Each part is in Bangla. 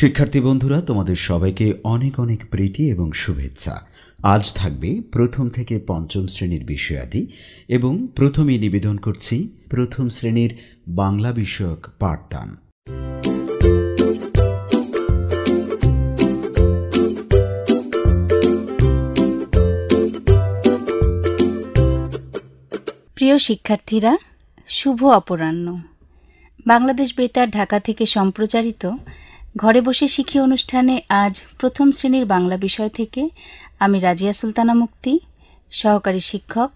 শিক্ষার্থী বন্ধুরা তোমাদের সবাইকে অনেক অনেক প্রীতি এবং শুভেচ্ছা আজ থাকবে প্রথম থেকে পঞ্চম শ্রেণীর বিষয়াদি এবং প্রথমেই নিবেদন করছি প্রথম শ্রেণীর বাংলা বিষয়ক পাঠদান প্রিয় শিক্ষার্থীরা শুভ অপরাহ্ন বাংলাদেশ বেতার ঢাকা থেকে সম্প্রচারিত ঘরে বসে শিখি অনুষ্ঠানে আজ প্রথম শ্রেণীর বাংলা বিষয় থেকে আমি রাজিয়া সুলতানা মুক্তি সহকারী শিক্ষক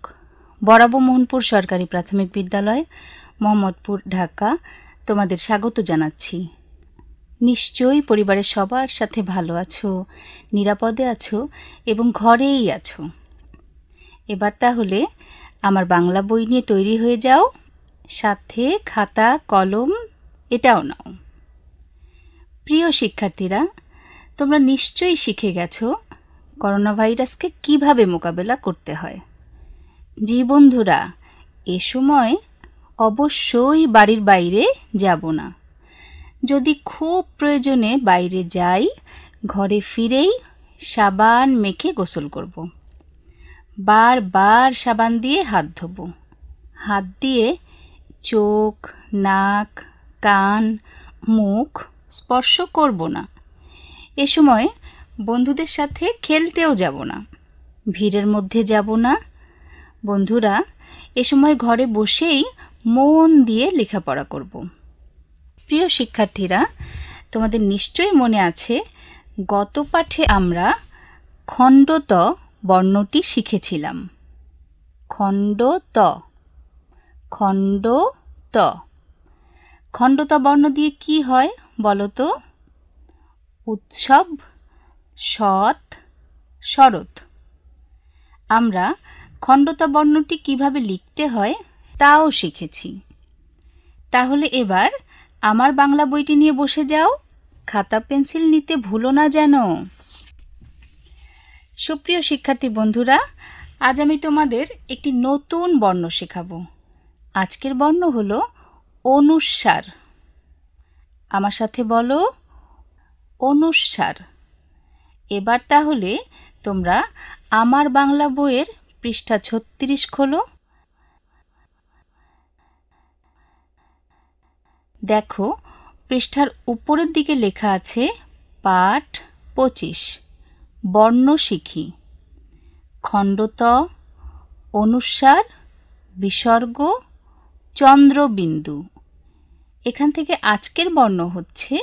বরাবর মোহনপুর সরকারি প্রাথমিক বিদ্যালয় মোহাম্মদপুর ঢাকা তোমাদের স্বাগত জানাচ্ছি নিশ্চয়ই পরিবারের সবার সাথে ভালো আছো নিরাপদে আছো এবং ঘরেই আছো এবার তাহলে আমার বাংলা বই নিয়ে তৈরি হয়ে যাও সাথে খাতা কলম এটাও নাও প্রিয় শিক্ষার্থীরা তোমরা নিশ্চয়ই শিখে গেছো করোনা ভাইরাসকে কীভাবে মোকাবেলা করতে হয় জি বন্ধুরা এ সময় অবশ্যই বাড়ির বাইরে যাব না যদি খুব প্রয়োজনে বাইরে যাই ঘরে ফিরেই সাবান মেখে গোসল করব। বারবার সাবান দিয়ে হাত ধোব হাত দিয়ে চোখ নাক কান মুখ স্পর্শ করব না এ সময় বন্ধুদের সাথে খেলতেও যাব না ভিড়ের মধ্যে যাব না বন্ধুরা এ সময় ঘরে বসেই মন দিয়ে লেখাপড়া করব প্রিয় শিক্ষার্থীরা তোমাদের নিশ্চয়ই মনে আছে গত পাঠে আমরা খণ্ডত বর্ণটি শিখেছিলাম খণ্ড ত খণ্ড খণ্ডতা বর্ণ দিয়ে কি হয় বলতো উৎসব সৎ শরৎ আমরা খণ্ডতা বর্ণটি কিভাবে লিখতে হয় তাও শিখেছি তাহলে এবার আমার বাংলা বইটি নিয়ে বসে যাও খাতা পেন্সিল নিতে ভুলো না যেন সুপ্রিয় শিক্ষার্থী বন্ধুরা আজ আমি তোমাদের একটি নতুন বর্ণ শেখাবো আজকের বর্ণ হলো অনুস্বার আমার সাথে বলো অনুসার এবার তাহলে তোমরা আমার বাংলা বইয়ের পৃষ্ঠা ছত্রিশ খোলো দেখো পৃষ্ঠার উপরের দিকে লেখা আছে পাঠ পঁচিশ বর্ণ শিখি খণ্ডত অনুসার বিসর্গ চন্দ্রবিন্দু এখান থেকে আজকের বর্ণ হচ্ছে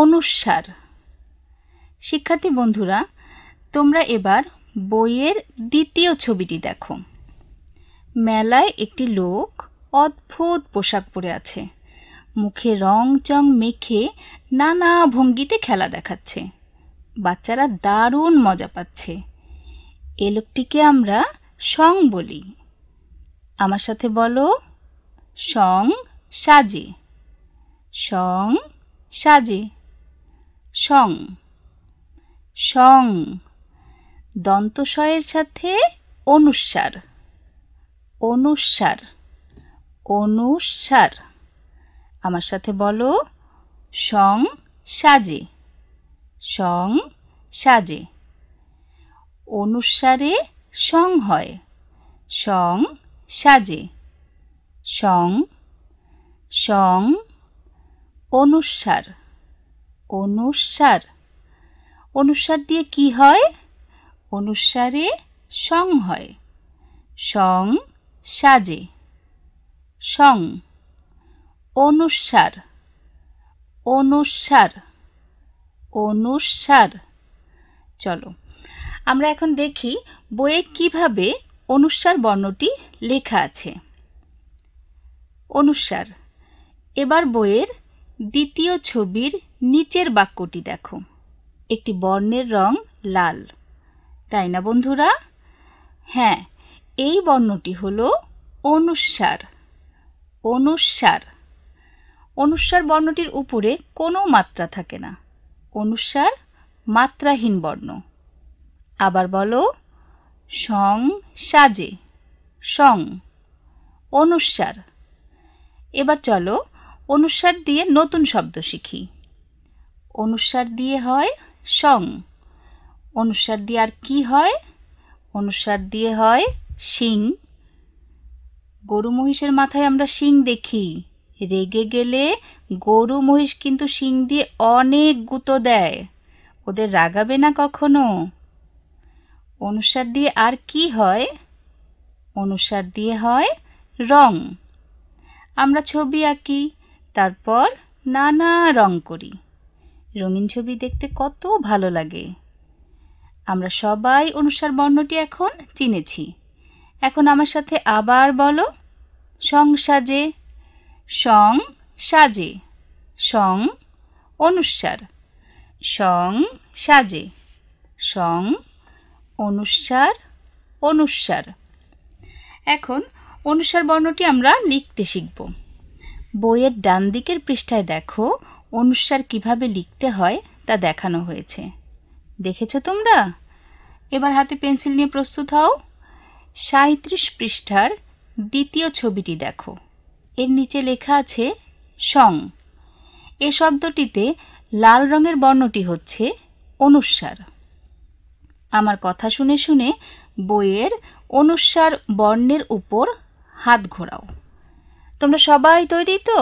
অনুসার শিক্ষার্থী বন্ধুরা তোমরা এবার বইয়ের দ্বিতীয় ছবিটি দেখো মেলায় একটি লোক অদ্ভুত পোশাক পরে আছে মুখে রং চং মেখে নানা ভঙ্গিতে খেলা দেখাচ্ছে বাচ্চারা দারুণ মজা পাচ্ছে এ লোকটিকে আমরা সং বলি আমার সাথে বলো সং সাজে সং সাজে সং সং দন্তস্বয়ের সাথে অনুস্বার অনুস্বার অনুস্বার আমার সাথে বলো সং সাজে সং সাজে অনুসারে সং হয় সং সাজে সং সং অনুস্বার অনুস্বার অনুস্বার দিয়ে কি হয় অনুসারে সং হয় সং সাজে সং অনুসার অনুসার অনুসার চলো আমরা এখন দেখি বইয়ে কিভাবে অনুসার বর্ণটি লেখা আছে অনুসার এবার বইয়ের দ্বিতীয় ছবির নিচের বাক্যটি দেখো একটি বর্ণের রং লাল তাই না বন্ধুরা হ্যাঁ এই বর্ণটি হল অনুস্বার অনুস্বার অনুস্বার বর্ণটির উপরে কোনো মাত্রা থাকে না অনুস্বার মাত্রাহীন বর্ণ আবার বলো সং সাজে সং অনুস্বার এবার চলো অনুস্বার দিয়ে নতুন শব্দ শিখি অনুস্বার দিয়ে হয় সং অনুস্বার দিয়ে আর কি হয় অনুস্বার দিয়ে হয় শিং গরু মহিষের মাথায় আমরা শিং দেখি রেগে গেলে গরু মহিষ কিন্তু শিং দিয়ে অনেক গুঁতো দেয় ওদের রাগাবে না কখনো অনুসার দিয়ে আর কি হয় অনুসার দিয়ে হয় রং আমরা ছবি আঁকি তারপর নানা রং করি রঙিন ছবি দেখতে কত ভালো লাগে আমরা সবাই অনুসার বর্ণটি এখন চিনেছি এখন আমার সাথে আবার বলো সং সাজে সং সাজে সং অনুসার সং সাজে সং অনুসার অনুসার এখন অনুসার বর্ণটি আমরা লিখতে শিখব বইয়ের ডান দিকের পৃষ্ঠায় দেখো অনুসার কিভাবে লিখতে হয় তা দেখানো হয়েছে দেখেছ তোমরা এবার হাতে পেন্সিল নিয়ে প্রস্তুত হও সাঁত্রিশ পৃষ্ঠার দ্বিতীয় ছবিটি দেখো এর নিচে লেখা আছে সং এ শব্দটিতে লাল রঙের বর্ণটি হচ্ছে অনুস্বার আমার কথা শুনে শুনে বইয়ের অনুস্বার বর্ণের উপর হাত ঘোরাও তোমরা সবাই তৈরি তো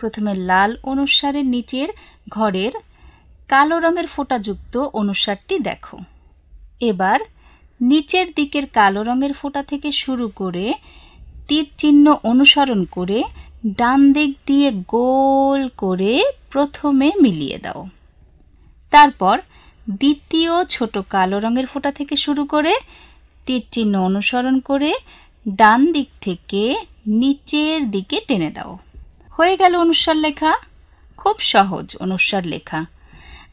প্রথমে লাল অনুসারের নিচের ঘরের কালো রঙের ফোঁটাযুক্ত অনুসারটি দেখো এবার নিচের দিকের কালো রঙের ফোঁটা থেকে শুরু করে তীর চিহ্ন অনুসরণ করে ডান দিক দিয়ে গোল করে প্রথমে মিলিয়ে দাও তারপর দ্বিতীয় ছোট কালো রঙের ফোঁটা থেকে শুরু করে তীর চিহ্ন অনুসরণ করে ডান দিক থেকে নিচের দিকে টেনে দাও হয়ে গেল অনুস্বার লেখা খুব সহজ অনুস্বার লেখা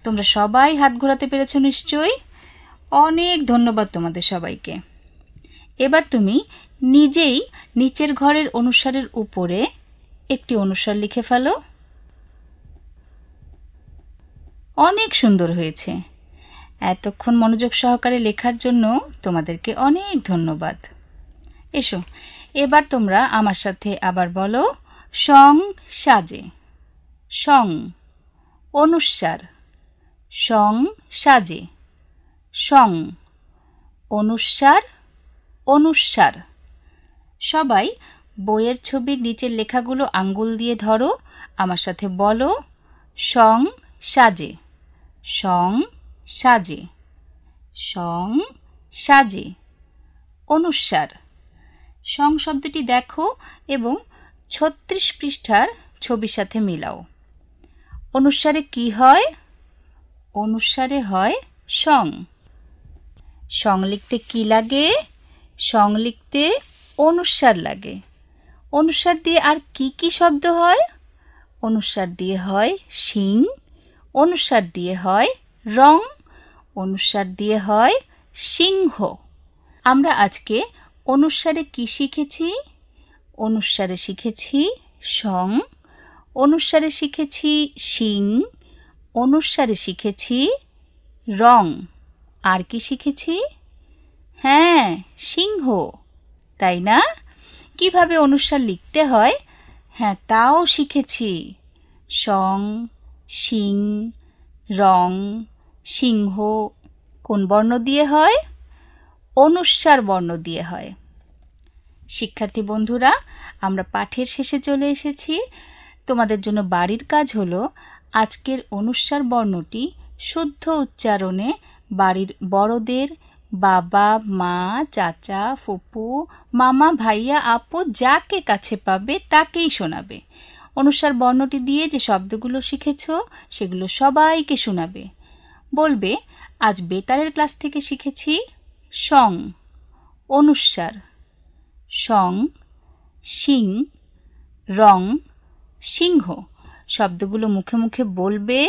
তোমরা সবাই হাত ঘোরাতে পেরেছো নিশ্চয়ই অনেক ধন্যবাদ তোমাদের সবাইকে এবার তুমি নিজেই নিচের ঘরের অনুসারের উপরে একটি অনুসার লিখে ফেলো অনেক সুন্দর হয়েছে এতক্ষণ মনোযোগ সহকারে লেখার জন্য তোমাদেরকে অনেক ধন্যবাদ এসো এবার তোমরা আমার সাথে আবার বলো সং সাজে সং অনুস্বার সং সাজে সং অনুস্বার অনুস্বার সবাই বইয়ের ছবির নিচের লেখাগুলো আঙ্গুল দিয়ে ধরো আমার সাথে বলো সং সাজে সং সাজে সং সাজে অনুস্বার সং শব্দটি দেখো এবং ছত্রিশ পৃষ্ঠার ছবির সাথে মিলাও অনুসারে কি হয় অনুসারে হয় সং সং লিখতে কি লাগে সং লিখতে অনুসার লাগে অনুসার দিয়ে আর কি কি শব্দ হয় অনুসার দিয়ে হয় শিং অনুসার দিয়ে হয় রং অনুসার দিয়ে হয় সিংহ আমরা আজকে অনুসারে কি শিখেছি অনুসারে শিখেছি সং অনুসারে শিখেছি শিং অনুসারে শিখেছি রং আর কি শিখেছি হ্যাঁ সিংহ তাই না কিভাবে অনুসার লিখতে হয় হ্যাঁ তাও শিখেছি সং সিং রং সিংহ কোন বর্ণ দিয়ে হয় অনুস্বার বর্ণ দিয়ে হয় শিক্ষার্থী বন্ধুরা আমরা পাঠের শেষে চলে এসেছি তোমাদের জন্য বাড়ির কাজ হলো আজকের অনুস্বার বর্ণটি শুদ্ধ উচ্চারণে বাড়ির বড়দের বাবা মা চাচা ফুপু মামা ভাইয়া আপু যাকে কাছে পাবে তাকেই শোনাবে অনুসার বর্ণটি দিয়ে যে শব্দগুলো শিখেছ সেগুলো সবাইকে শোনাবে বলবে আজ বেতারের ক্লাস থেকে শিখেছি সং অনুস্বার সং সিং রং সিংহ শব্দগুলো মুখে মুখে বলবে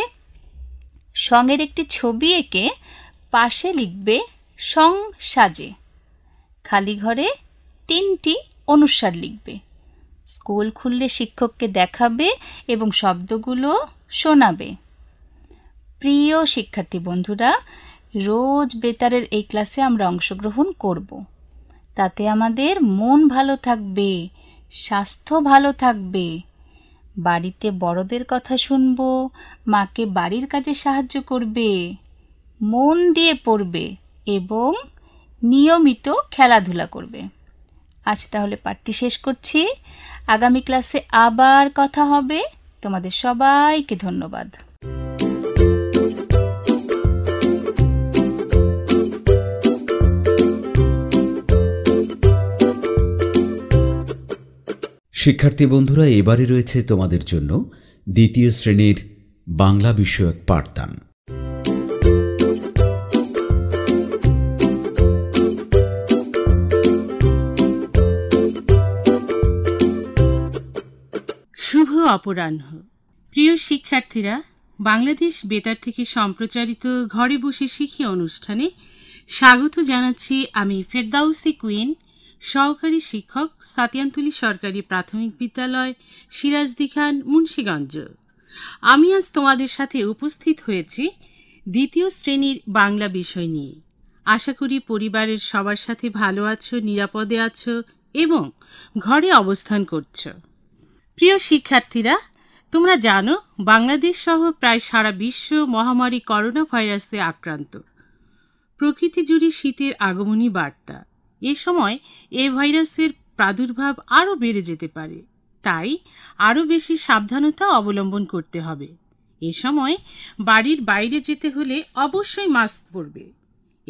সঙ্গের একটি ছবি এঁকে পাশে লিখবে সং সাজে খালি ঘরে তিনটি অনুসার লিখবে স্কুল খুললে শিক্ষককে দেখাবে এবং শব্দগুলো শোনাবে প্রিয় শিক্ষার্থী বন্ধুরা রোজ বেতারের এই ক্লাসে আমরা অংশগ্রহণ করব। তাতে আমাদের মন ভালো থাকবে স্বাস্থ্য ভালো থাকবে বাড়িতে বড়দের কথা শুনব মাকে বাড়ির কাজে সাহায্য করবে মন দিয়ে পড়বে এবং নিয়মিত খেলাধুলা করবে আজ তাহলে পাঠটি শেষ করছি আগামী ক্লাসে আবার কথা হবে তোমাদের সবাইকে ধন্যবাদ শিক্ষার্থী বন্ধুরা এবারে রয়েছে তোমাদের জন্য দ্বিতীয় শ্রেণীর বাংলা বিষয়ক পাঠদান শুভ অপরাহ্ন প্রিয় শিক্ষার্থীরা বাংলাদেশ বেতার থেকে সম্প্রচারিত ঘরে বসে শিখি অনুষ্ঠানে স্বাগত জানাচ্ছি আমি ফেরদাউসি কুইন সহকারী শিক্ষক সাতিয়ানতুলি সরকারি প্রাথমিক বিদ্যালয় সিরাজদিখান মুন্সীগঞ্জ আমি আজ তোমাদের সাথে উপস্থিত হয়েছি দ্বিতীয় শ্রেণীর বাংলা বিষয় নিয়ে আশা করি পরিবারের সবার সাথে ভালো আছো নিরাপদে আছো এবং ঘরে অবস্থান করছো প্রিয় শিক্ষার্থীরা তোমরা জানো বাংলাদেশ সহ প্রায় সারা বিশ্ব মহামারী করোনা ভাইরাসে আক্রান্ত প্রকৃতি জুড়ে শীতের আগমনী বার্তা এ সময় এ ভাইরাসের প্রাদুর্ভাব আরও বেড়ে যেতে পারে তাই আরও বেশি সাবধানতা অবলম্বন করতে হবে এ সময় বাড়ির বাইরে যেতে হলে অবশ্যই মাস্ক পরবে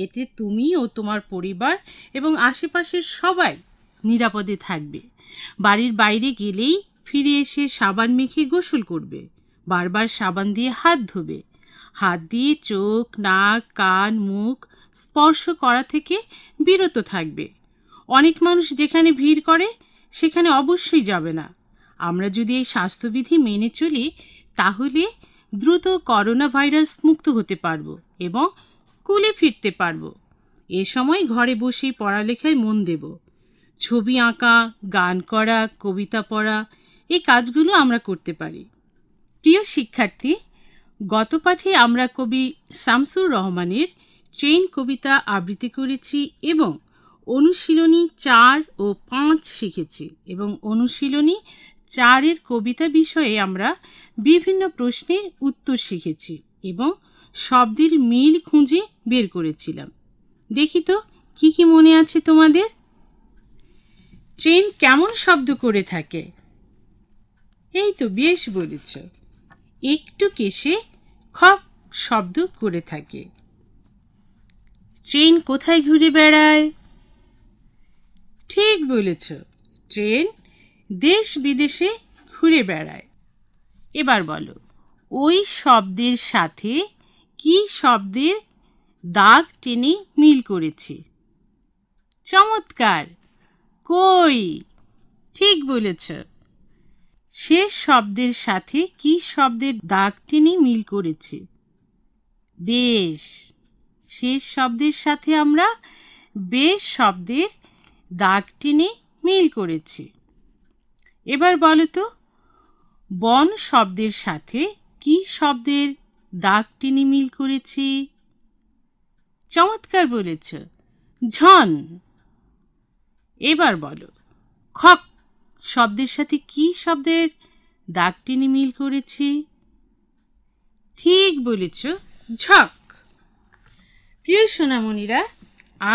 এতে তুমি ও তোমার পরিবার এবং আশেপাশের সবাই নিরাপদে থাকবে বাড়ির বাইরে গেলেই ফিরে এসে সাবান মেখে গোসল করবে বারবার সাবান দিয়ে হাত ধোবে হাত দিয়ে চোখ নাক কান মুখ স্পর্শ করা থেকে বিরত থাকবে অনেক মানুষ যেখানে ভিড় করে সেখানে অবশ্যই যাবে না আমরা যদি এই স্বাস্থ্যবিধি মেনে চলি তাহলে দ্রুত করোনা ভাইরাস মুক্ত হতে পারব এবং স্কুলে ফিরতে পারব এ সময় ঘরে বসেই পড়ালেখায় মন দেব ছবি আঁকা গান করা কবিতা পড়া এই কাজগুলো আমরা করতে পারি প্রিয় শিক্ষার্থী গত পাঠে আমরা কবি শামসুর রহমানের ট্রেন কবিতা আবৃত্তি করেছি এবং অনুশীলনী চার ও পাঁচ শিখেছি এবং অনুশীলনী চারের কবিতা বিষয়ে আমরা বিভিন্ন প্রশ্নের উত্তর শিখেছি এবং শব্দের মিল খুঁজে বের করেছিলাম দেখি তো কি কি মনে আছে তোমাদের ট্রেন কেমন শব্দ করে থাকে এই তো বেশ বলেছ একটু কেশে খপ শব্দ করে থাকে ট্রেন কোথায় ঘুরে বেড়ায় ঠিক বলেছ ট্রেন দেশ বিদেশে ঘুরে বেড়ায় এবার বলো ওই শব্দের সাথে কি শব্দের দাগ টেনে মিল করেছে চমৎকার কই ঠিক বলেছ শেষ শব্দের সাথে কি শব্দের দাগ টেনে মিল করেছে বেশ শেষ শব্দের সাথে আমরা বেশ শব্দের দাগ টেনে মিল করেছি এবার বলো তো বন শব্দের সাথে কি শব্দের দাগ টেনে মিল করেছি চমৎকার বলেছ ঝন এবার বলো খক শব্দের সাথে কি শব্দের দাগ টেনে মিল করেছি ঠিক বলেছ ঝক প্রিয় সোনামণিরা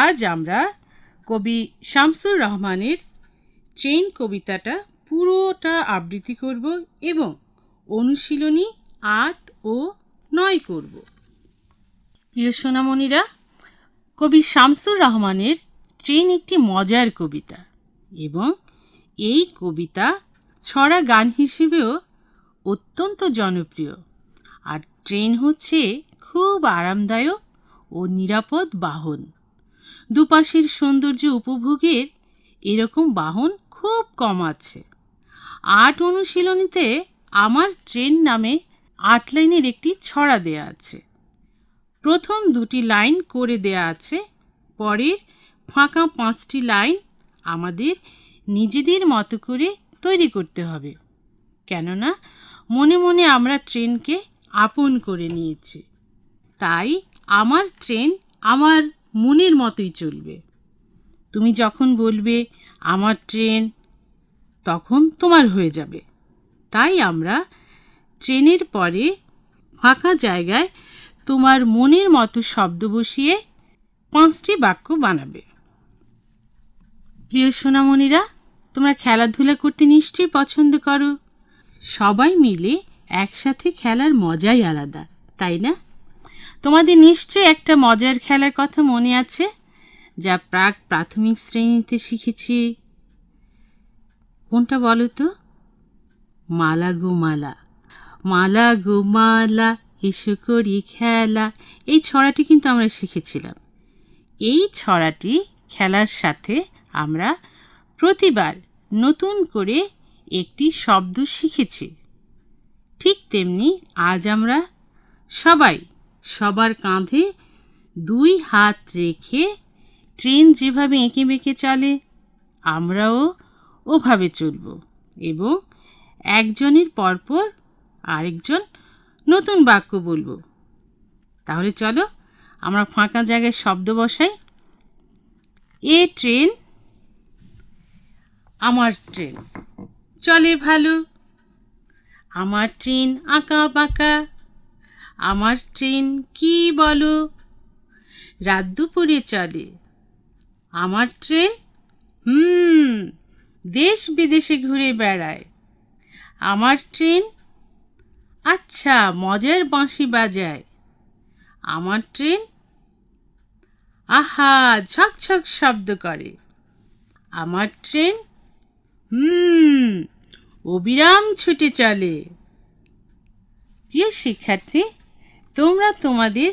আজ আমরা কবি শামসুর রহমানের চেইন কবিতাটা পুরোটা আবৃত্তি করব এবং অনুশীলনী আট ও নয় করব প্রিয় সোনামণিরা কবি শামসুর রহমানের চেইন একটি মজার কবিতা এবং এই কবিতা ছড়া গান হিসেবেও অত্যন্ত জনপ্রিয় আর ট্রেন হচ্ছে খুব আরামদায়ক ও নিরাপদ বাহন দুপাশের সৌন্দর্য উপভোগের এরকম বাহন খুব কম আছে আট অনুশীলনীতে আমার ট্রেন নামে আট লাইনের একটি ছড়া দেয়া আছে প্রথম দুটি লাইন করে দেয়া আছে পরের ফাঁকা পাঁচটি লাইন আমাদের নিজেদের মতো করে তৈরি করতে হবে কেননা মনে মনে আমরা ট্রেনকে আপন করে নিয়েছি তাই আমার ট্রেন আমার মনের মতোই চলবে তুমি যখন বলবে আমার ট্রেন তখন তোমার হয়ে যাবে তাই আমরা ট্রেনের পরে ফাঁকা জায়গায় তোমার মনের মতো শব্দ বসিয়ে পাঁচটি বাক্য বানাবে প্রিয় সোনামণিরা তোমরা খেলাধুলা করতে নিশ্চয়ই পছন্দ করো সবাই মিলে একসাথে খেলার মজাই আলাদা তাই না তোমাদের নিশ্চয়ই একটা মজার খেলার কথা মনে আছে যা প্রাক প্রাথমিক শ্রেণীতে শিখেছি কোনটা বলো তো মালা গো মালা মালা গো মালা এসো করি খেলা এই ছড়াটি কিন্তু আমরা শিখেছিলাম এই ছড়াটি খেলার সাথে আমরা প্রতিবার নতুন করে একটি শব্দ শিখেছি ঠিক তেমনি আজ আমরা সবাই সবার কাঁধে দুই হাত রেখে ট্রেন যেভাবে এঁকে বেঁকে চলে আমরাও ওভাবে চলব এবং একজনের পরপর আরেকজন নতুন বাক্য বলবো তাহলে চলো আমরা ফাঁকা জায়গায় শব্দ বসাই এ ট্রেন আমার ট্রেন চলে ভালো আমার ট্রেন আঁকা বাঁকা আমার ট্রেন কি বলো রাত দুপুরে চলে আমার ট্রেন হুম দেশ বিদেশে ঘুরে বেড়ায় আমার ট্রেন আচ্ছা মজার বাঁশি বাজায় আমার ট্রেন আহা ঝকঝক শব্দ করে আমার ট্রেন হুম অবিরাম ছুটে চলে প্রিয় শিক্ষার্থী তোমরা তোমাদের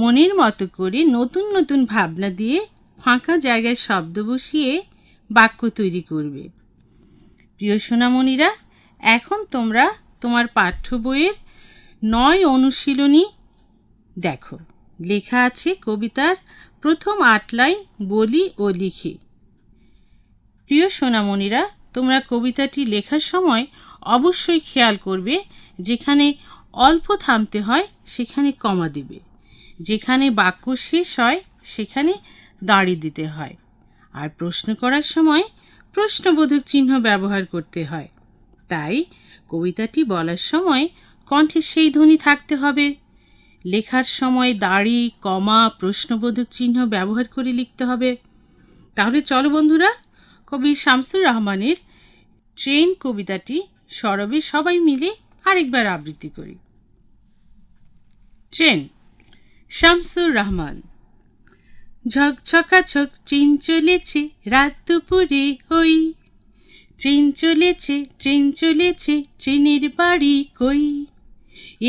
মনের মতো করে নতুন নতুন ভাবনা দিয়ে ফাঁকা জায়গায় শব্দ বসিয়ে বাক্য তৈরি করবে প্রিয় সোনামণিরা এখন তোমরা তোমার পাঠ্য বইয়ের নয় অনুশীলনী দেখো লেখা আছে কবিতার প্রথম আট লাইন বলি ও লিখি প্রিয় সোনামণিরা তোমরা কবিতাটি লেখার সময় অবশ্যই খেয়াল করবে যেখানে অল্প থামতে হয় সেখানে কমা দিবে যেখানে বাক্য শেষ হয় সেখানে দাড়ি দিতে হয় আর প্রশ্ন করার সময় প্রশ্নবোধক চিহ্ন ব্যবহার করতে হয় তাই কবিতাটি বলার সময় কণ্ঠে সেই ধ্বনি থাকতে হবে লেখার সময় দাড়ি কমা প্রশ্নবোধক চিহ্ন ব্যবহার করে লিখতে হবে তাহলে চলো বন্ধুরা কবি শামসুর রহমানের ট্রেন কবিতাটি সরবে সবাই মিলে আরেকবার আবৃত্তি করি ট্রেন শামসুর রহমান ঝকঝকাঝক ট্রেন চলেছে রাত দুপুরে হই ট্রেন চলেছে ট্রেন চলেছে ট্রেনের বাড়ি কই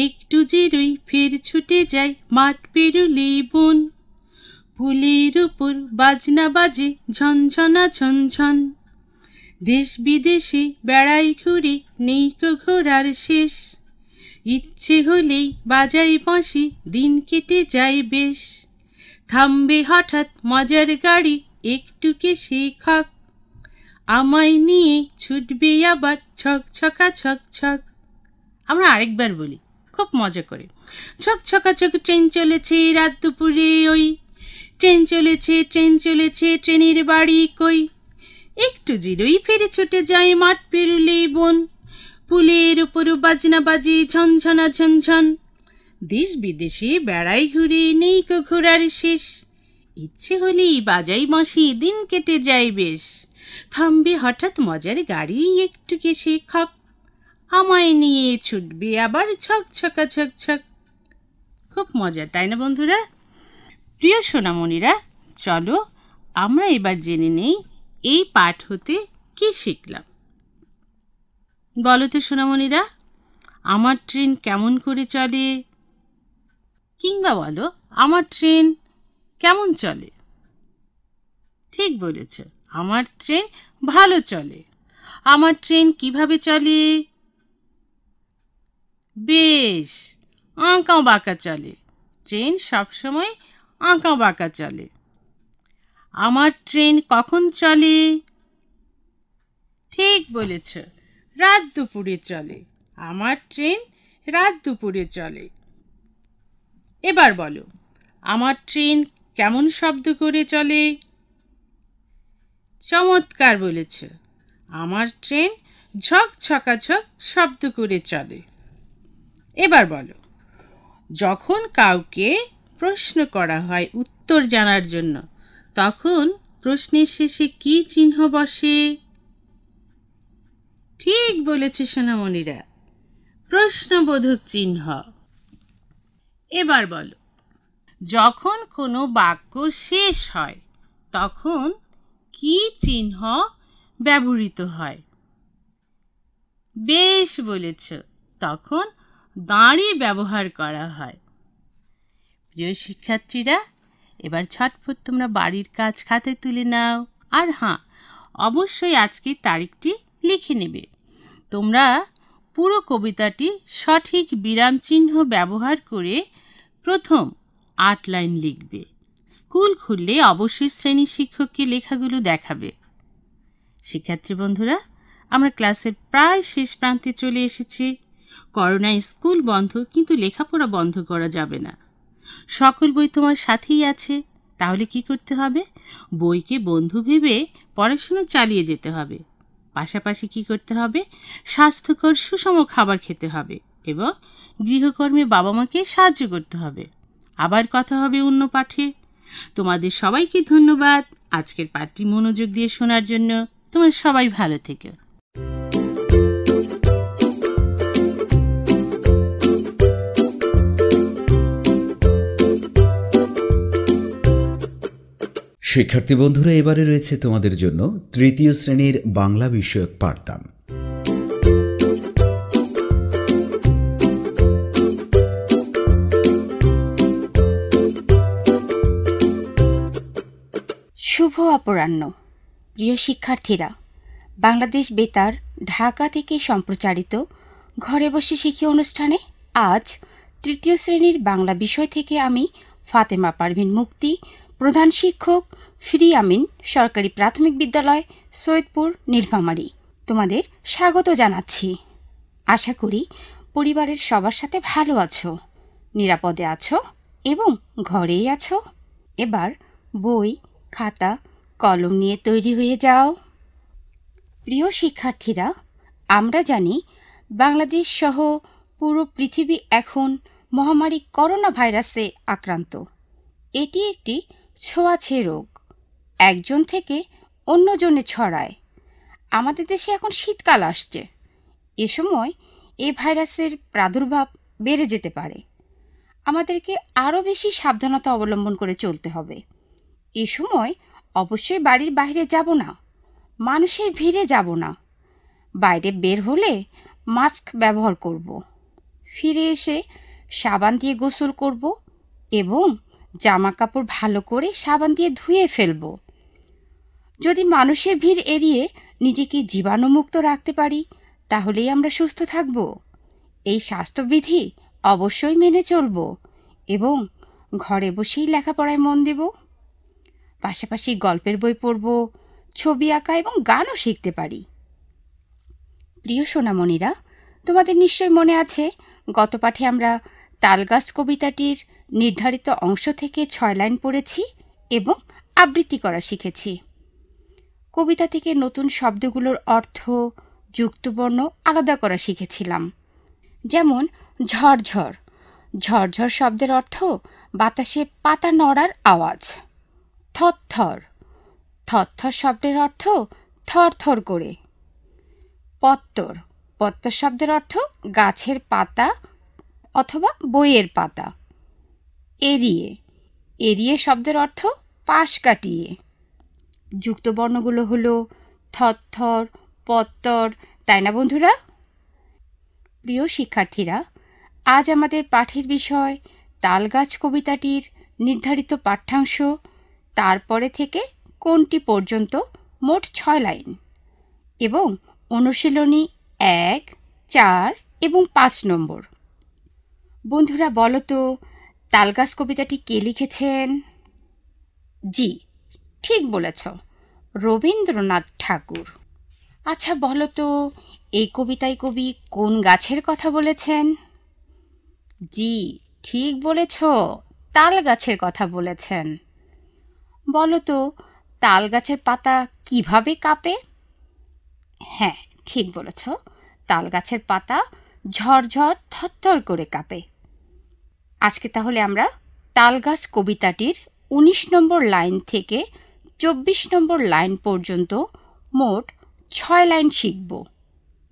একটু জিরোই ফের ছুটে যায় মাঠ পেরুলে বন পুলের উপর বাজনা বাজে ঝনঝনা ঝনঝন দেশ বিদেশে বেড়াই ঘুরি নেই ঘোরার শেষ ইচ্ছে হলেই বাজাই বাঁশি দিন কেটে যায় বেশ থামবে হঠাৎ মজার গাড়ি একটু একটুকে শেখাক আমায় নিয়ে ছুটবে আবার ছক ছকা ছক ছক আমরা আরেকবার বলি খুব মজা করে ছক ছকা ছক ট্রেন চলেছে রাত দুপুরে ওই ট্রেন চলেছে ট্রেন চলেছে ট্রেনের বাড়ি কই একটু জিরোই ফেরে ছুটে যায় মাঠ পেরুলে বোন পুলের উপরও বাজনা বাজি ঝনঝনা ঝনঝন দেশ বিদেশে বেড়াই ঘুরে নেই কো ঘোরার শেষ ইচ্ছে হলেই বাজাই মাসি দিন কেটে যায় বেশ থামবে হঠাৎ মজার গাড়ি একটু কেসে খক আমায় নিয়ে ছুটবে আবার ছক ছকা ছক ছক খুব মজা তাই না বন্ধুরা প্রিয় সোনামণিরা চলো আমরা এবার জেনে নেই এই পাঠ হতে কি শিখলাম বলো তো সোনামণিরা আমার ট্রেন কেমন করে চলে কিংবা বলো আমার ট্রেন কেমন চলে ঠিক বলেছ আমার ট্রেন ভালো চলে আমার ট্রেন কিভাবে চলে বেশ আঁকা বাঁকা চলে ট্রেন সবসময় আঁকা বাঁকা চলে আমার ট্রেন কখন চলে ঠিক বলেছ রাত দুপুরে চলে আমার ট্রেন রাত দুপুরে চলে এবার বলো আমার ট্রেন কেমন শব্দ করে চলে চমৎকার বলেছ আমার ট্রেন ঝক শব্দ করে চলে এবার বলো যখন কাউকে প্রশ্ন করা হয় উত্তর জানার জন্য তখন প্রশ্নের শেষে কি চিহ্ন বসে ঠিক বলেছে সোনামণিরা প্রশ্নবোধক চিহ্ন এবার বলো যখন কোনো বাক্য শেষ হয় তখন কি চিহ্ন ব্যবহৃত হয় বেশ বলেছ তখন দাঁড়ি ব্যবহার করা হয় প্রিয় শিক্ষার্থীরা এবার ছটফট তোমরা বাড়ির কাজ খাতে তুলে নাও আর হ্যাঁ অবশ্যই আজকের তারিখটি লিখে নেবে তোমরা পুরো কবিতাটি সঠিক বিরাম চিহ্ন ব্যবহার করে প্রথম আট লাইন লিখবে স্কুল খুললে অবশ্যই শ্রেণী শিক্ষককে লেখাগুলো দেখাবে শিক্ষার্থী বন্ধুরা আমরা ক্লাসের প্রায় শেষ প্রান্তে চলে এসেছি করোনায় স্কুল বন্ধ কিন্তু লেখাপড়া বন্ধ করা যাবে না সকল বই তোমার সাথেই আছে তাহলে কি করতে হবে বইকে বন্ধু ভেবে পড়াশোনা চালিয়ে যেতে হবে পাশাপাশি কি করতে হবে স্বাস্থ্যকর সুষম খাবার খেতে হবে এবং গৃহকর্মে বাবা মাকে সাহায্য করতে হবে আবার কথা হবে অন্য পাঠে তোমাদের সবাইকে ধন্যবাদ আজকের পাঠটি মনোযোগ দিয়ে শোনার জন্য তোমার সবাই ভালো থেকে শিক্ষার্থী বন্ধুরা এবারে রয়েছে তোমাদের জন্য তৃতীয় শ্রেণীর বাংলা বিষয়ক পাঠদান শুভ অপরাহ্ন প্রিয় শিক্ষার্থীরা বাংলাদেশ বেতার ঢাকা থেকে সম্প্রচারিত ঘরে বসে শিখি অনুষ্ঠানে আজ তৃতীয় শ্রেণীর বাংলা বিষয় থেকে আমি ফাতেমা পারভিন মুক্তি প্রধান শিক্ষক ফিরি আমিন সরকারি প্রাথমিক বিদ্যালয় সৈয়দপুর নীলফামারী তোমাদের স্বাগত জানাচ্ছি আশা করি পরিবারের সবার সাথে ভালো আছো নিরাপদে আছো এবং ঘরেই আছো এবার বই খাতা কলম নিয়ে তৈরি হয়ে যাও প্রিয় শিক্ষার্থীরা আমরা জানি বাংলাদেশ সহ পুরো পৃথিবী এখন মহামারী করোনা ভাইরাসে আক্রান্ত এটি একটি ছোঁয়াছে রোগ একজন থেকে অন্যজনে ছড়ায় আমাদের দেশে এখন শীতকাল আসছে এ সময় এ ভাইরাসের প্রাদুর্ভাব বেড়ে যেতে পারে আমাদেরকে আরও বেশি সাবধানতা অবলম্বন করে চলতে হবে এ সময় অবশ্যই বাড়ির বাইরে যাব না মানুষের ভিড়ে যাব না বাইরে বের হলে মাস্ক ব্যবহার করব ফিরে এসে সাবান দিয়ে গোসল করব এবং জামা কাপড় ভালো করে সাবান দিয়ে ধুয়ে ফেলব যদি মানুষের ভিড় এড়িয়ে নিজেকে জীবাণুমুক্ত রাখতে পারি তাহলেই আমরা সুস্থ থাকব এই স্বাস্থ্যবিধি অবশ্যই মেনে চলব এবং ঘরে বসেই লেখাপড়ায় মন দেব পাশাপাশি গল্পের বই পড়ব ছবি আঁকা এবং গানও শিখতে পারি প্রিয় সোনামণিরা তোমাদের নিশ্চয় মনে আছে গত পাঠে আমরা তালগাছ কবিতাটির নির্ধারিত অংশ থেকে ছয় লাইন পড়েছি এবং আবৃত্তি করা শিখেছি কবিতা থেকে নতুন শব্দগুলোর অর্থ যুক্তবর্ণ আলাদা করা শিখেছিলাম যেমন ঝরঝর ঝরঝর শব্দের অর্থ বাতাসে পাতা নড়ার আওয়াজ থরথর থরথর শব্দের অর্থ থরথর করে পত্তর পত্তর শব্দের অর্থ গাছের পাতা অথবা বইয়ের পাতা এড়িয়ে এড়িয়ে শব্দের অর্থ পাশ কাটিয়ে যুক্ত বর্ণগুলো হলো থর পত্তর তাই না বন্ধুরা প্রিয় শিক্ষার্থীরা আজ আমাদের পাঠের বিষয় তালগাছ কবিতাটির নির্ধারিত পাঠ্যাংশ তারপরে থেকে কোনটি পর্যন্ত মোট ছয় লাইন এবং অনুশীলনী এক চার এবং পাঁচ নম্বর বন্ধুরা বলো তো তালগাস কবিতাটি কে লিখেছেন জি ঠিক বলেছ রবীন্দ্রনাথ ঠাকুর আচ্ছা বলো তো এই কবিতায় কবি কোন গাছের কথা বলেছেন জি ঠিক বলেছ তাল গাছের কথা বলেছেন বলো তো তাল গাছের পাতা কিভাবে কাঁপে হ্যাঁ ঠিক বলেছ তাল গাছের পাতা ঝরঝর থরথর করে কাঁপে আজকে তাহলে আমরা তালগাছ কবিতাটির ১৯ নম্বর লাইন থেকে ২৪ নম্বর লাইন পর্যন্ত মোট ছয় লাইন শিখব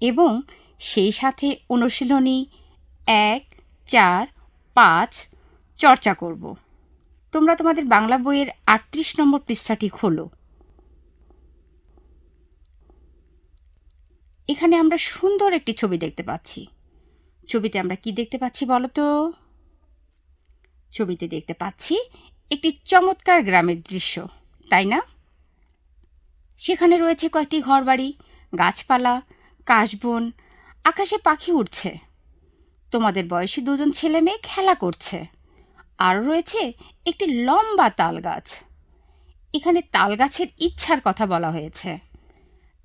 এবং সেই সাথে অনুশীলনী এক চার পাঁচ চর্চা করব তোমরা তোমাদের বাংলা বইয়ের আটত্রিশ নম্বর পৃষ্ঠাটি খোলো এখানে আমরা সুন্দর একটি ছবি দেখতে পাচ্ছি ছবিতে আমরা কি দেখতে পাচ্ছি বলো তো ছবিতে দেখতে পাচ্ছি একটি চমৎকার গ্রামের দৃশ্য তাই না সেখানে রয়েছে কয়েকটি ঘরবাড়ি গাছপালা কাশবন আকাশে পাখি উঠছে তোমাদের বয়সী দুজন ছেলে মেয়ে খেলা করছে আর রয়েছে একটি লম্বা তাল গাছ এখানে তাল গাছের ইচ্ছার কথা বলা হয়েছে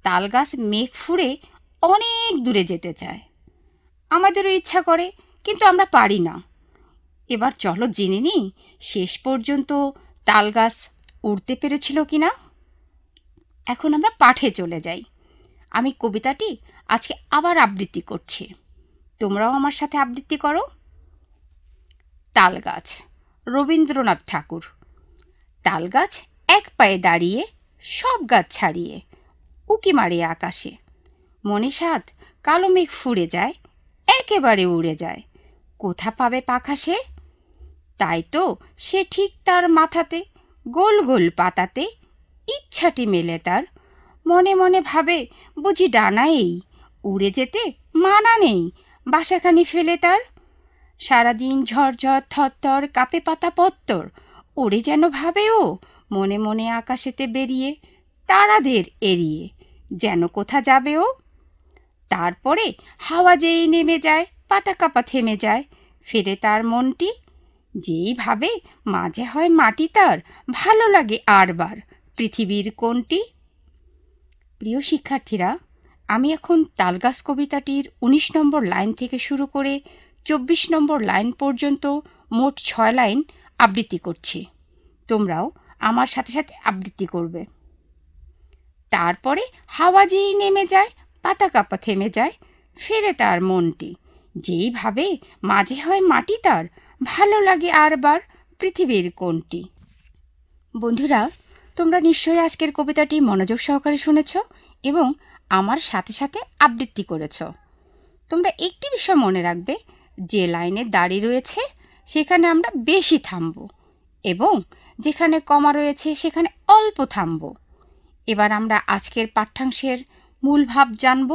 তাল গাছ মেঘ ফুঁড়ে অনেক দূরে যেতে চায় আমাদেরও ইচ্ছা করে কিন্তু আমরা পারি না এবার চলো জেনে নিই শেষ পর্যন্ত তালগাছ উড়তে পেরেছিল কি না এখন আমরা পাঠে চলে যাই আমি কবিতাটি আজকে আবার আবৃত্তি করছি তোমরাও আমার সাথে আবৃত্তি করো তালগাছ রবীন্দ্রনাথ ঠাকুর তালগাছ এক পায়ে দাঁড়িয়ে সব গাছ ছাড়িয়ে উকি মারে আকাশে মনে সাত কালো মেঘ ফুরে যায় একেবারে উড়ে যায় কোথা পাবে পাখা সে তাই তো সে ঠিক তার মাথাতে গোল গোল পাতাতে ইচ্ছাটি মেলে তার মনে মনে ভাবে বুঝি ডানা এই উড়ে যেতে মানা নেই বাসাখানি ফেলে তার সারাদিন ঝরঝর থরথর কাপে পাতা পত্তর ওরে যেন ভাবে ও মনে মনে আকাশেতে বেরিয়ে তারাদের এড়িয়ে যেন কোথা যাবে ও তারপরে হাওয়া যেই নেমে যায় পাতা কাপা থেমে যায় ফেরে তার মনটি যেইভাবে মাঝে হয় মাটি তার ভালো লাগে আরবার পৃথিবীর কোনটি প্রিয় শিক্ষার্থীরা আমি এখন তালগাছ কবিতাটির ১৯ নম্বর লাইন থেকে শুরু করে ২৪ নম্বর লাইন পর্যন্ত মোট ছয় লাইন আবৃত্তি করছি তোমরাও আমার সাথে সাথে আবৃত্তি করবে তারপরে হাওয়া যেই নেমে যায় পাতা কাপা থেমে যায় ফেরে তার মনটি যেইভাবে মাঝে হয় মাটি তার ভালো লাগে আরবার পৃথিবীর কোনটি বন্ধুরা তোমরা নিশ্চয়ই আজকের কবিতাটি মনোযোগ সহকারে শুনেছ এবং আমার সাথে সাথে আবৃত্তি করেছ তোমরা একটি বিষয় মনে রাখবে যে লাইনে দাড়ি রয়েছে সেখানে আমরা বেশি থামব এবং যেখানে কমা রয়েছে সেখানে অল্প থামব এবার আমরা আজকের পাঠ্যাংশের মূল ভাব জানব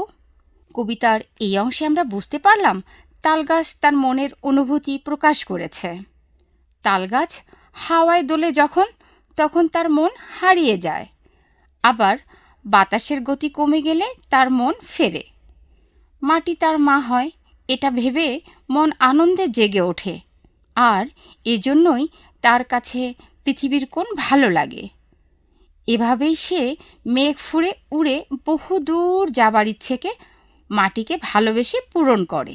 কবিতার এই অংশে আমরা বুঝতে পারলাম তালগাছ তার মনের অনুভূতি প্রকাশ করেছে তালগাছ হাওয়ায় দোলে যখন তখন তার মন হারিয়ে যায় আবার বাতাসের গতি কমে গেলে তার মন ফেরে মাটি তার মা হয় এটা ভেবে মন আনন্দে জেগে ওঠে আর এজন্যই তার কাছে পৃথিবীর কোন ভালো লাগে এভাবেই সে মেঘ ফুঁড়ে উড়ে বহু দূর যাবার ইচ্ছেকে মাটিকে ভালোবেসে পূরণ করে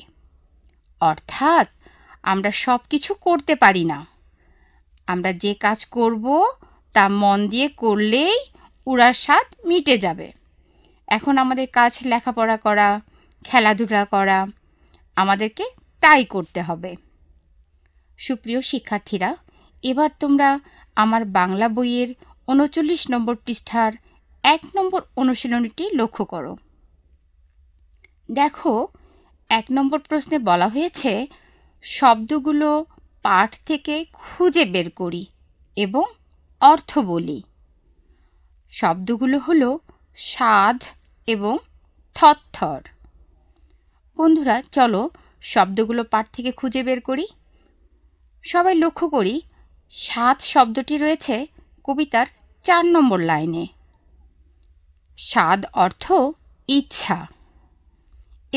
অর্থাৎ আমরা সব কিছু করতে পারি না আমরা যে কাজ করব তা মন দিয়ে করলেই উড়ার স্বাদ মিটে যাবে এখন আমাদের কাজ লেখাপড়া করা খেলাধুলা করা আমাদেরকে তাই করতে হবে সুপ্রিয় শিক্ষার্থীরা এবার তোমরা আমার বাংলা বইয়ের উনচল্লিশ নম্বর পৃষ্ঠার এক নম্বর অনুশীলনীটি লক্ষ্য করো দেখো এক নম্বর প্রশ্নে বলা হয়েছে শব্দগুলো পাঠ থেকে খুঁজে বের করি এবং অর্থ বলি শব্দগুলো হলো স্বাদ এবং থরথর বন্ধুরা চলো শব্দগুলো পাঠ থেকে খুঁজে বের করি সবাই লক্ষ্য করি সাত শব্দটি রয়েছে কবিতার চার নম্বর লাইনে স্বাদ অর্থ ইচ্ছা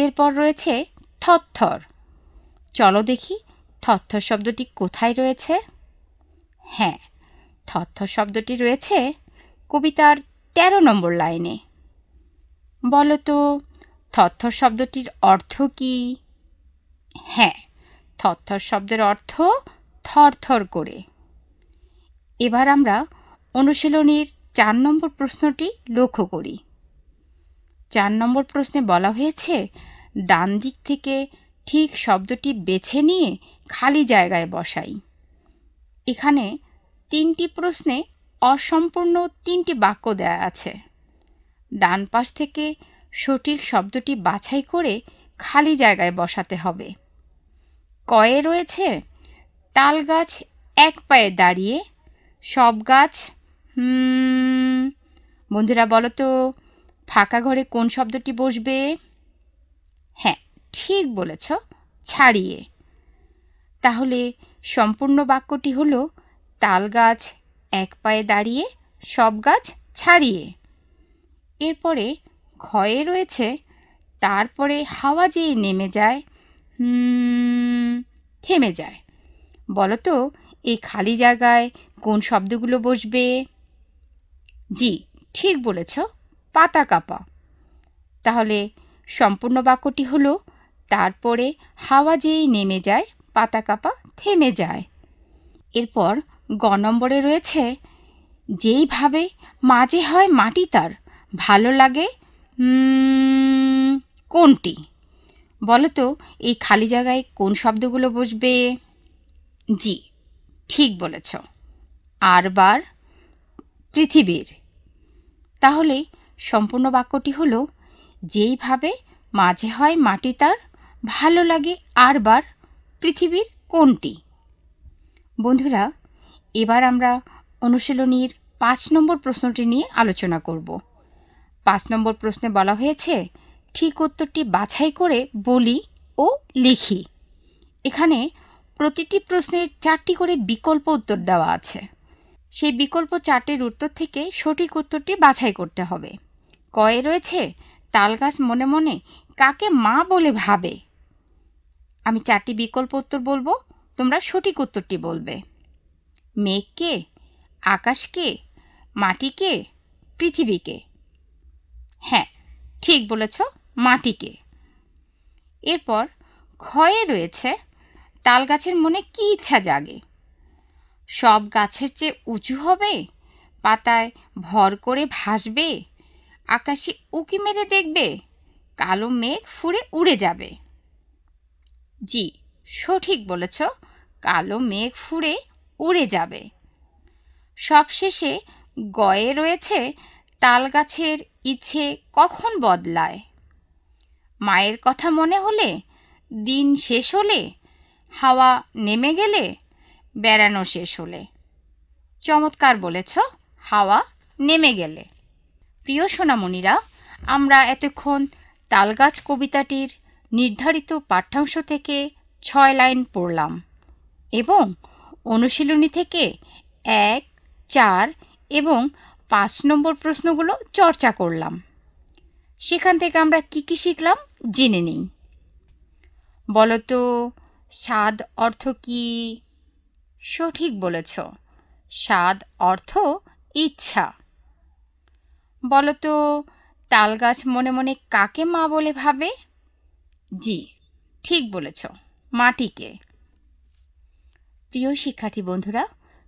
এরপর রয়েছে থরথর চলো দেখি থরথর শব্দটি কোথায় রয়েছে হ্যাঁ থরথর শব্দটি রয়েছে কবিতার ১৩ নম্বর লাইনে বলো তো থরথর শব্দটির অর্থ কি হ্যাঁ থরথর শব্দের অর্থ থরথর করে এবার আমরা অনুশীলনীর চার নম্বর প্রশ্নটি লক্ষ্য করি চার নম্বর প্রশ্নে বলা হয়েছে ডান দিক থেকে ঠিক শব্দটি বেছে নিয়ে খালি জায়গায় বসাই এখানে তিনটি প্রশ্নে অসম্পূর্ণ তিনটি বাক্য দেয়া আছে ডান পাশ থেকে সঠিক শব্দটি বাছাই করে খালি জায়গায় বসাতে হবে কয়ে রয়েছে তাল গাছ এক পায়ে দাঁড়িয়ে সব গাছ বন্ধুরা বলো তো ফাঁকা ঘরে কোন শব্দটি বসবে হ্যাঁ ঠিক বলেছ ছাড়িয়ে তাহলে সম্পূর্ণ বাক্যটি হল তাল গাছ এক পায়ে দাঁড়িয়ে সব গাছ ছাড়িয়ে এরপরে ক্ষয়ে রয়েছে তারপরে হাওয়া যেই নেমে যায় থেমে যায় বলো তো এই খালি জায়গায় কোন শব্দগুলো বসবে জি ঠিক বলেছ পাতা কাপা তাহলে সম্পূর্ণ বাক্যটি হলো তারপরে হাওয়া যেই নেমে যায় পাতা কাপা থেমে যায় এরপর গ নম্বরে রয়েছে যেইভাবে মাঝে হয় মাটি তার ভালো লাগে কোনটি বলতো এই খালি জায়গায় কোন শব্দগুলো বসবে জি ঠিক বলেছ আরবার পৃথিবীর তাহলে সম্পূর্ণ বাক্যটি হল যেইভাবে মাঝে হয় মাটি তার ভালো লাগে আরবার পৃথিবীর কোনটি বন্ধুরা এবার আমরা অনুশীলনীর পাঁচ নম্বর প্রশ্নটি নিয়ে আলোচনা করব পাঁচ নম্বর প্রশ্নে বলা হয়েছে ঠিক উত্তরটি বাছাই করে বলি ও লিখি এখানে প্রতিটি প্রশ্নের চারটি করে বিকল্প উত্তর দেওয়া আছে সেই বিকল্প চারটির উত্তর থেকে সঠিক উত্তরটি বাছাই করতে হবে কয়ে রয়েছে তালগাছ মনে মনে কাকে মা বলে ভাবে আমি চারটি বিকল্প উত্তর বলবো তোমরা সঠিক উত্তরটি বলবে মেঘকে আকাশকে মাটিকে পৃথিবীকে হ্যাঁ ঠিক বলেছ মাটিকে এরপর ক্ষয়ে রয়েছে তাল গাছের মনে কি ইচ্ছা জাগে সব গাছের চেয়ে উঁচু হবে পাতায় ভর করে ভাসবে আকাশে উকি মেরে দেখবে কালো মেঘ ফুরে উড়ে যাবে জি সঠিক বলেছ কালো মেঘ ফুরে উড়ে যাবে সবশেষে গয়ে রয়েছে তাল গাছের ইচ্ছে কখন বদলায় মায়ের কথা মনে হলে দিন শেষ হলে হাওয়া নেমে গেলে বেড়ানো শেষ হলে চমৎকার বলেছ হাওয়া নেমে গেলে প্রিয় সোনামণিরা আমরা এতক্ষণ তালগাছ কবিতাটির নির্ধারিত পাঠ্যাংশ থেকে ছয় লাইন পড়লাম এবং অনুশীলনী থেকে এক চার এবং পাঁচ নম্বর প্রশ্নগুলো চর্চা করলাম সেখান থেকে আমরা কি কি শিখলাম জেনে নিই বলতো স্বাদ অর্থ কি সঠিক বলেছ স্বাদ অর্থ ইচ্ছা বলতো তালগাছ মনে মনে কাকে মা বলে ভাবে জি ঠিক বলেছ মাটিকে প্রিয় শিক্ষার্থী বন্ধুরা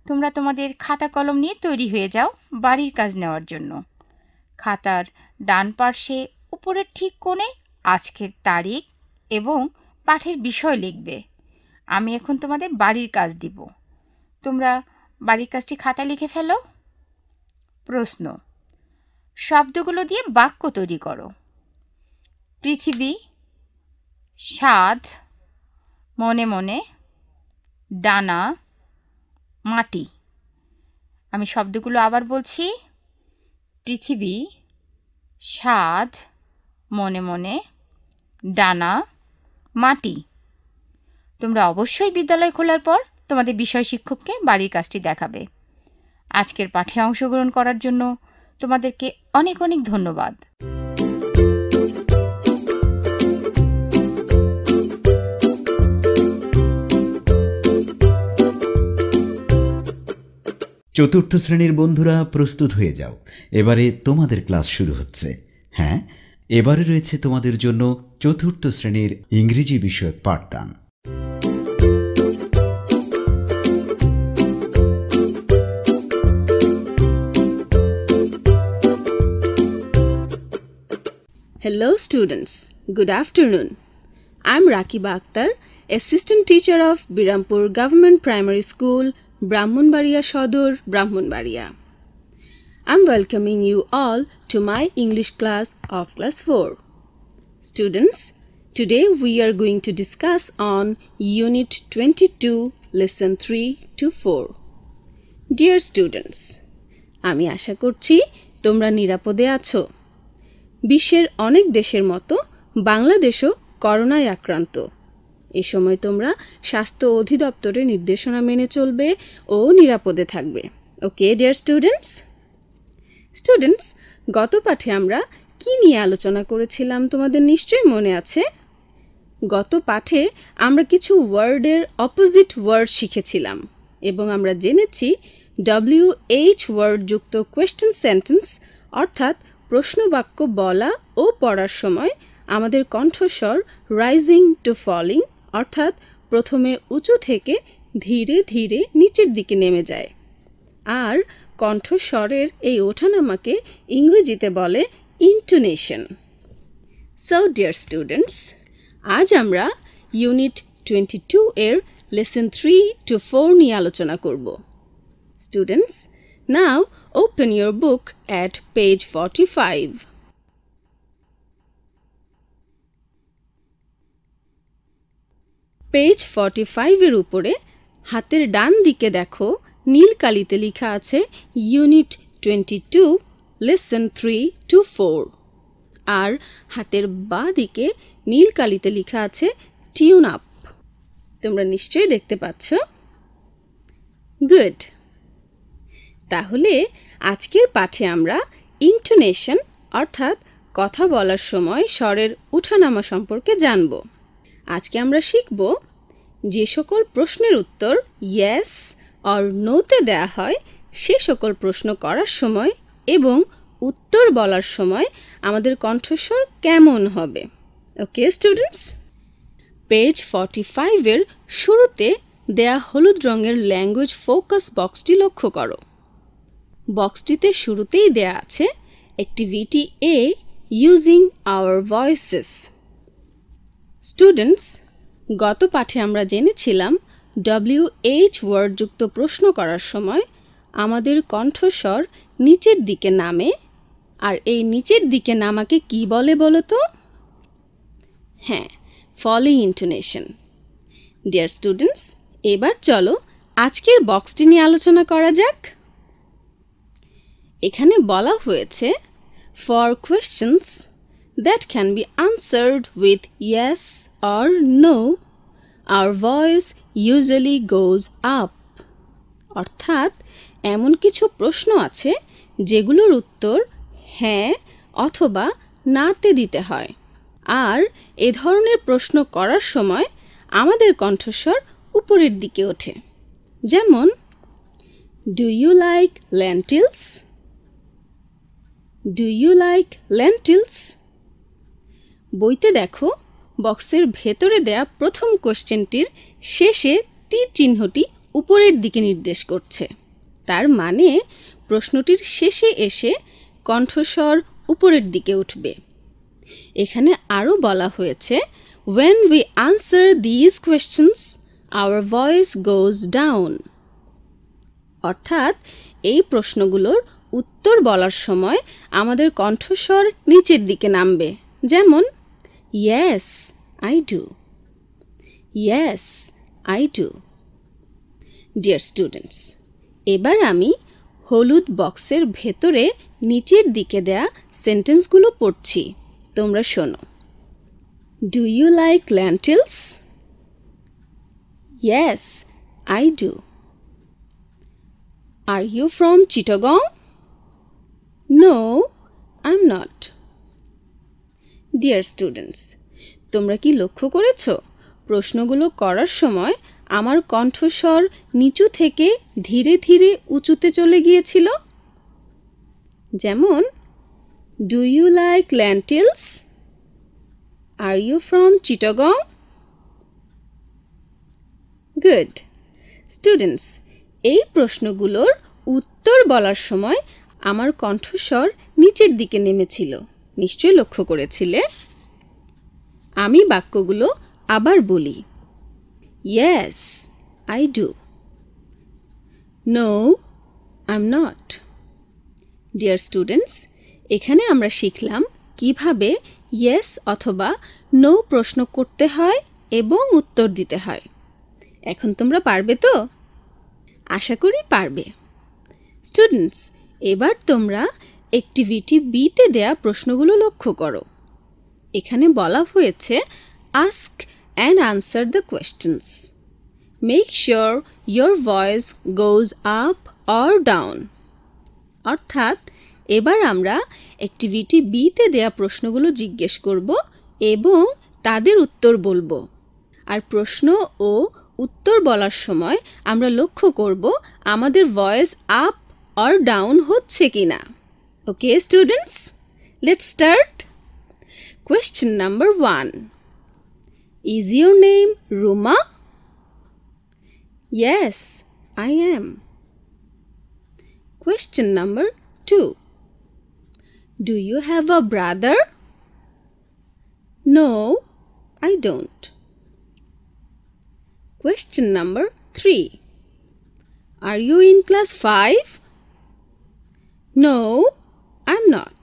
তোমরা তোমাদের খাতা কলম নিয়ে তৈরি হয়ে যাও বাড়ির কাজ নেওয়ার জন্য খাতার ডান পার্শ্বে উপরের ঠিক কোণে আজকের তারিখ এবং পাঠের বিষয় লিখবে আমি এখন তোমাদের বাড়ির কাজ দিব তোমরা বাড়ির কাজটি খাতা লিখে ফেলো প্রশ্ন শব্দগুলো দিয়ে বাক্য তৈরি করো পৃথিবী স্বাদ মনে মনে ডানা মাটি আমি শব্দগুলো আবার বলছি পৃথিবী স্বাদ মনে মনে ডানা মাটি তোমরা অবশ্যই বিদ্যালয় খোলার পর তোমাদের বিষয় শিক্ষককে বাড়ির কাজটি দেখাবে আজকের পাঠে অংশগ্রহণ করার জন্য তোমাদেরকে অনেক অনেক ধন্যবাদ চতুর্থ শ্রেণীর বন্ধুরা প্রস্তুত হয়ে যাও এবারে তোমাদের ক্লাস শুরু হচ্ছে হ্যাঁ এবারে রয়েছে তোমাদের জন্য চতুর্থ শ্রেণীর ইংরেজি বিষয়ক পাঠদান Hello students, good afternoon. I'm Raki Akhtar, assistant teacher of Birampur Government Primary School, Brahmanbaria Shodor, Brahmanbaria. I'm welcoming you all to my English class of class 4. Students, today we are going to discuss on Unit 22, Lesson 3 to 4. Dear students, আমি আশা করছি তোমরা নিরাপদে আছো বিশ্বের অনেক দেশের মতো বাংলাদেশও করোনায় আক্রান্ত এ সময় তোমরা স্বাস্থ্য অধিদপ্তরের নির্দেশনা মেনে চলবে ও নিরাপদে থাকবে ওকে ডিয়ার স্টুডেন্টস স্টুডেন্টস গত পাঠে আমরা কি নিয়ে আলোচনা করেছিলাম তোমাদের নিশ্চয়ই মনে আছে গত পাঠে আমরা কিছু ওয়ার্ডের অপোজিট ওয়ার্ড শিখেছিলাম এবং আমরা জেনেছি ডব্লিউ এইচ ওয়ার্ড যুক্ত কোয়েশ্চেন সেন্টেন্স অর্থাৎ প্রশ্নবাক্য বলা ও পড়ার সময় আমাদের কণ্ঠস্বর রাইজিং টু ফলিং অর্থাৎ প্রথমে উঁচু থেকে ধীরে ধীরে নিচের দিকে নেমে যায় আর কণ্ঠস্বরের এই ওঠানামাকে ইংরেজিতে বলে ইন্টোনেশন সো ডিয়ার স্টুডেন্টস আজ আমরা ইউনিট টোয়েন্টি টু এর লেসন থ্রি টু ফোর নিয়ে আলোচনা করব students now Open your book at page 45. Page forty ফাইভের উপরে হাতের ডান দিকে দেখো নীল কালিতে লেখা আছে unit twenty two lesson three to four আর হাতের বা দিকে নীল কালিতে লেখা আছে টিউন আপ তোমরা নিশ্চয়ই দেখতে পাচ্ছ গুড তাহলে আজকের পাঠে আমরা ইন্টোনেশন অর্থাৎ কথা বলার সময় স্বরের উঠানামা সম্পর্কে জানব আজকে আমরা শিখব যে সকল প্রশ্নের উত্তর ইয়েস অর নোতে দেয়া হয় সে সকল প্রশ্ন করার সময় এবং উত্তর বলার সময় আমাদের কণ্ঠস্বর কেমন হবে ওকে স্টুডেন্টস পেজ ফর্টি ফাইভের শুরুতে দেয়া হলুদ রঙের ল্যাঙ্গুয়েজ ফোকাস বক্সটি লক্ষ্য করো বক্সটিতে শুরুতেই দেয়া আছে activity A using our voices students গত পাঠে আমরা জেনেছিলাম ডব্লিউ এইচ ওয়ার্ডযুক্ত প্রশ্ন করার সময় আমাদের কণ্ঠস্বর নিচের দিকে নামে আর এই নিচের দিকে নামাকে কি বলে বলো তো হ্যাঁ ফলিং ইন্টোনেশন ডিয়ার স্টুডেন্টস এবার চলো আজকের বক্সটি নিয়ে আলোচনা করা যাক এখানে বলা হয়েছে for questions that can be answered with yes or no our voice usually goes up অর্থাৎ এমন কিছু প্রশ্ন আছে যেগুলোর উত্তর হ্যাঁ অথবা নাতে দিতে হয় আর এ ধরনের প্রশ্ন করার সময় আমাদের কণ্ঠস্বর উপরের দিকে ওঠে যেমন do you like lentils do you like lentils বইতে দেখো বক্সের ভেতরে দেয়া প্রথম কোশ্চেনটির শেষে তীর চিহ্নটি উপরের দিকে নির্দেশ করছে তার মানে প্রশ্নটির শেষে এসে কণ্ঠস্বর উপরের দিকে উঠবে এখানে আরও বলা হয়েছে when we answer these questions our voice goes down অর্থাৎ এই প্রশ্নগুলোর উত্তর বলার সময় আমাদের কণ্ঠস্বর নিচের দিকে নামবে যেমন yes I do yes I do dear students এবার আমি হলুদ বক্সের ভেতরে নিচের দিকে দেয়া সেন্টেন্সগুলো পড়ছি তোমরা শোনো do you like lentils yes I do are you from Chittagong no I am not dear students তোমরা কি লক্ষ্য করেছ প্রশ্নগুলো করার সময় আমার কণ্ঠস্বর নিচু থেকে ধীরে ধীরে উঁচুতে চলে গিয়েছিল যেমন do you like lentils are you from Chittagong good students এই প্রশ্নগুলোর উত্তর বলার সময় আমার কণ্ঠস্বর নিচের দিকে নেমেছিল নিশ্চয় লক্ষ্য করেছিলে আমি বাক্যগুলো আবার বলি yes I do no I not dear students এখানে আমরা শিখলাম কিভাবে ইয়েস অথবা নো প্রশ্ন করতে হয় এবং উত্তর দিতে হয় এখন তোমরা পারবে তো আশা করি পারবে স্টুডেন্টস এবার তোমরা অ্যাক্টিভিটি বিতে দেয়া প্রশ্নগুলো লক্ষ্য করো এখানে বলা হয়েছে ask and answer the questions make sure your voice goes up or down অর্থাৎ এবার আমরা অ্যাক্টিভিটি বিতে দেয়া প্রশ্নগুলো জিজ্ঞেস করব এবং তাদের উত্তর বলবো আর প্রশ্ন ও উত্তর বলার সময় আমরা লক্ষ্য করব আমাদের ভয়েস আপ অর ডাউন হচ্ছে কি না okay students let's start question number one is your name Ruma yes I am question number two Do you have a brother? No, I don't. Question number 3 Are you in class 5? No, I'm not.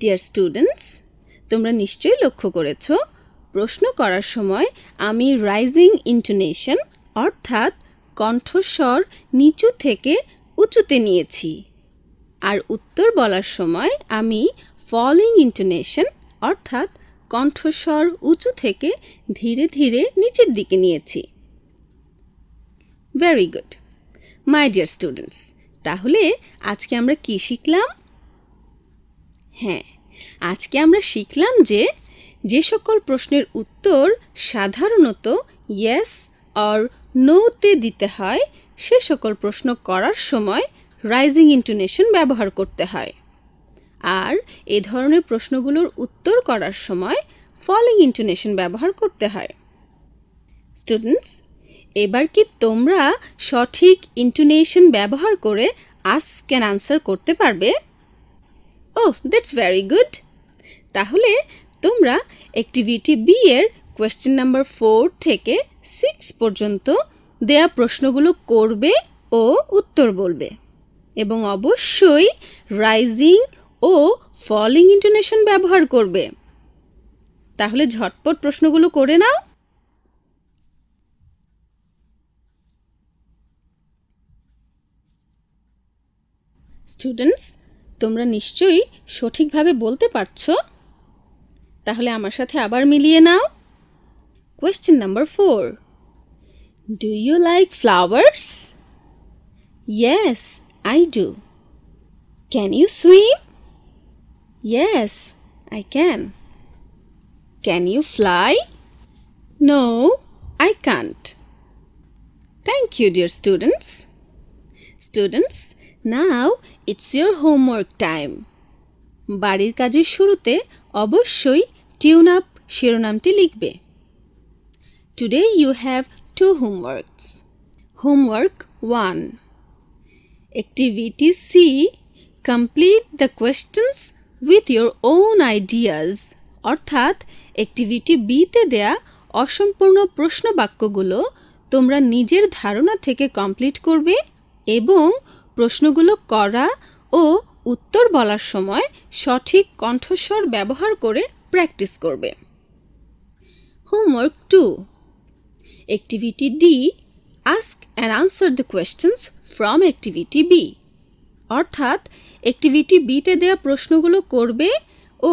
Dear students তোমরা নিশ্চয়ই লক্ষ্য করেছ প্রশ্ন করার সময় আমি রাইজিং ইন্টোনেশন অর্থাৎ কণ্ঠস্বর নিচু থেকে উঁচুতে নিয়েছি আর উত্তর বলার সময় আমি ফলিং ইন্টোনেশন অর্থাৎ কণ্ঠস্বর উঁচু থেকে ধীরে ধীরে নিচের দিকে নিয়েছি very good my dear students তাহলে আজকে আমরা কি শিখলাম হ্যাঁ আজকে আমরা শিখলাম যে যে সকল প্রশ্নের উত্তর সাধারণত ইয়েস অর নোতে দিতে হয় সে সকল প্রশ্ন করার সময় রাইজিং ইন্টোনেশন ব্যবহার করতে হয় আর এ ধরনের প্রশ্নগুলোর উত্তর করার সময় ফলিং ইন্টোনেশন ব্যবহার করতে হয় স্টুডেন্টস এবার কি তোমরা সঠিক ইন্টোনেশন ব্যবহার করে আস ক্যান আনসার করতে পারবে ও দ্যাটস ভেরি গুড তাহলে তোমরা অ্যাক্টিভিটি বি এর কোয়েশ্চেন নাম্বার ফোর থেকে সিক্স পর্যন্ত দেয়া প্রশ্নগুলো করবে ও উত্তর বলবে এবং অবশ্যই রাইজিং ও ফলিং ইন্টোনেশন ব্যবহার করবে তাহলে ঝটপট প্রশ্নগুলো করে নাও স্টুডেন্টস তোমরা নিশ্চয়ই সঠিকভাবে বলতে পারছো তাহলে আমার সাথে আবার মিলিয়ে নাও question number four do you like flowers yes I do can you swim yes I can can you fly no I can't thank you dear students students now it's your homework time বাড়ির কাজের শুরুতে অবশ্যই টিউন আপ শিরোনামটি লিখবে today you have two homeworks homework one activity C complete the questions with your own ideas অর্থাৎ অ্যাক্টিভিটি বিতে দেয়া অসম্পূর্ণ প্রশ্ন বাক্যগুলো তোমরা নিজের ধারণা থেকে কমপ্লিট করবে এবং প্রশ্নগুলো করা ও উত্তর বলার সময় সঠিক কণ্ঠস্বর ব্যবহার করে প্র্যাকটিস করবে homework two activity D ask and answer the questions from activity B অর্থাৎ অ্যাক্টিভিটি বিতে দেওয়া প্রশ্নগুলো করবে ও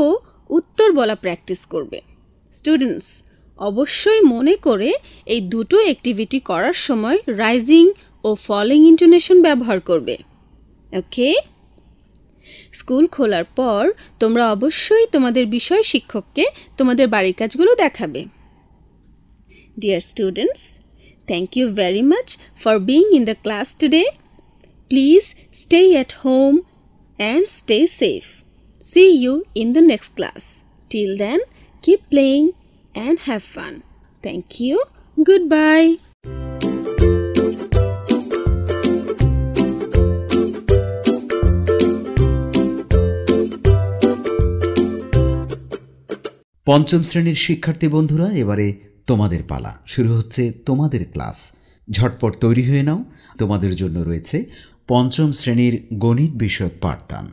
উত্তর বলা প্র্যাকটিস করবে স্টুডেন্টস অবশ্যই মনে করে এই দুটো অ্যাক্টিভিটি করার সময় রাইজিং ও ফলিং ইন্টোনেশন ব্যবহার করবে ওকে স্কুল খোলার পর তোমরা অবশ্যই তোমাদের বিষয় শিক্ষককে তোমাদের বাড়ির কাজগুলো দেখাবে dear students thank you very much for being in the class today please stay at home and stay safe see you in the next class till then keep playing and have fun thank you goodbye পঞ্চম শ্রেণীর শিক্ষার্থী বন্ধুরা এবারে তোমাদের পালা শুরু হচ্ছে তোমাদের ক্লাস ঝটপট তৈরি হয়ে নাও তোমাদের জন্য রয়েছে পঞ্চম শ্রেণীর গণিত বিষয়ক পাঠদান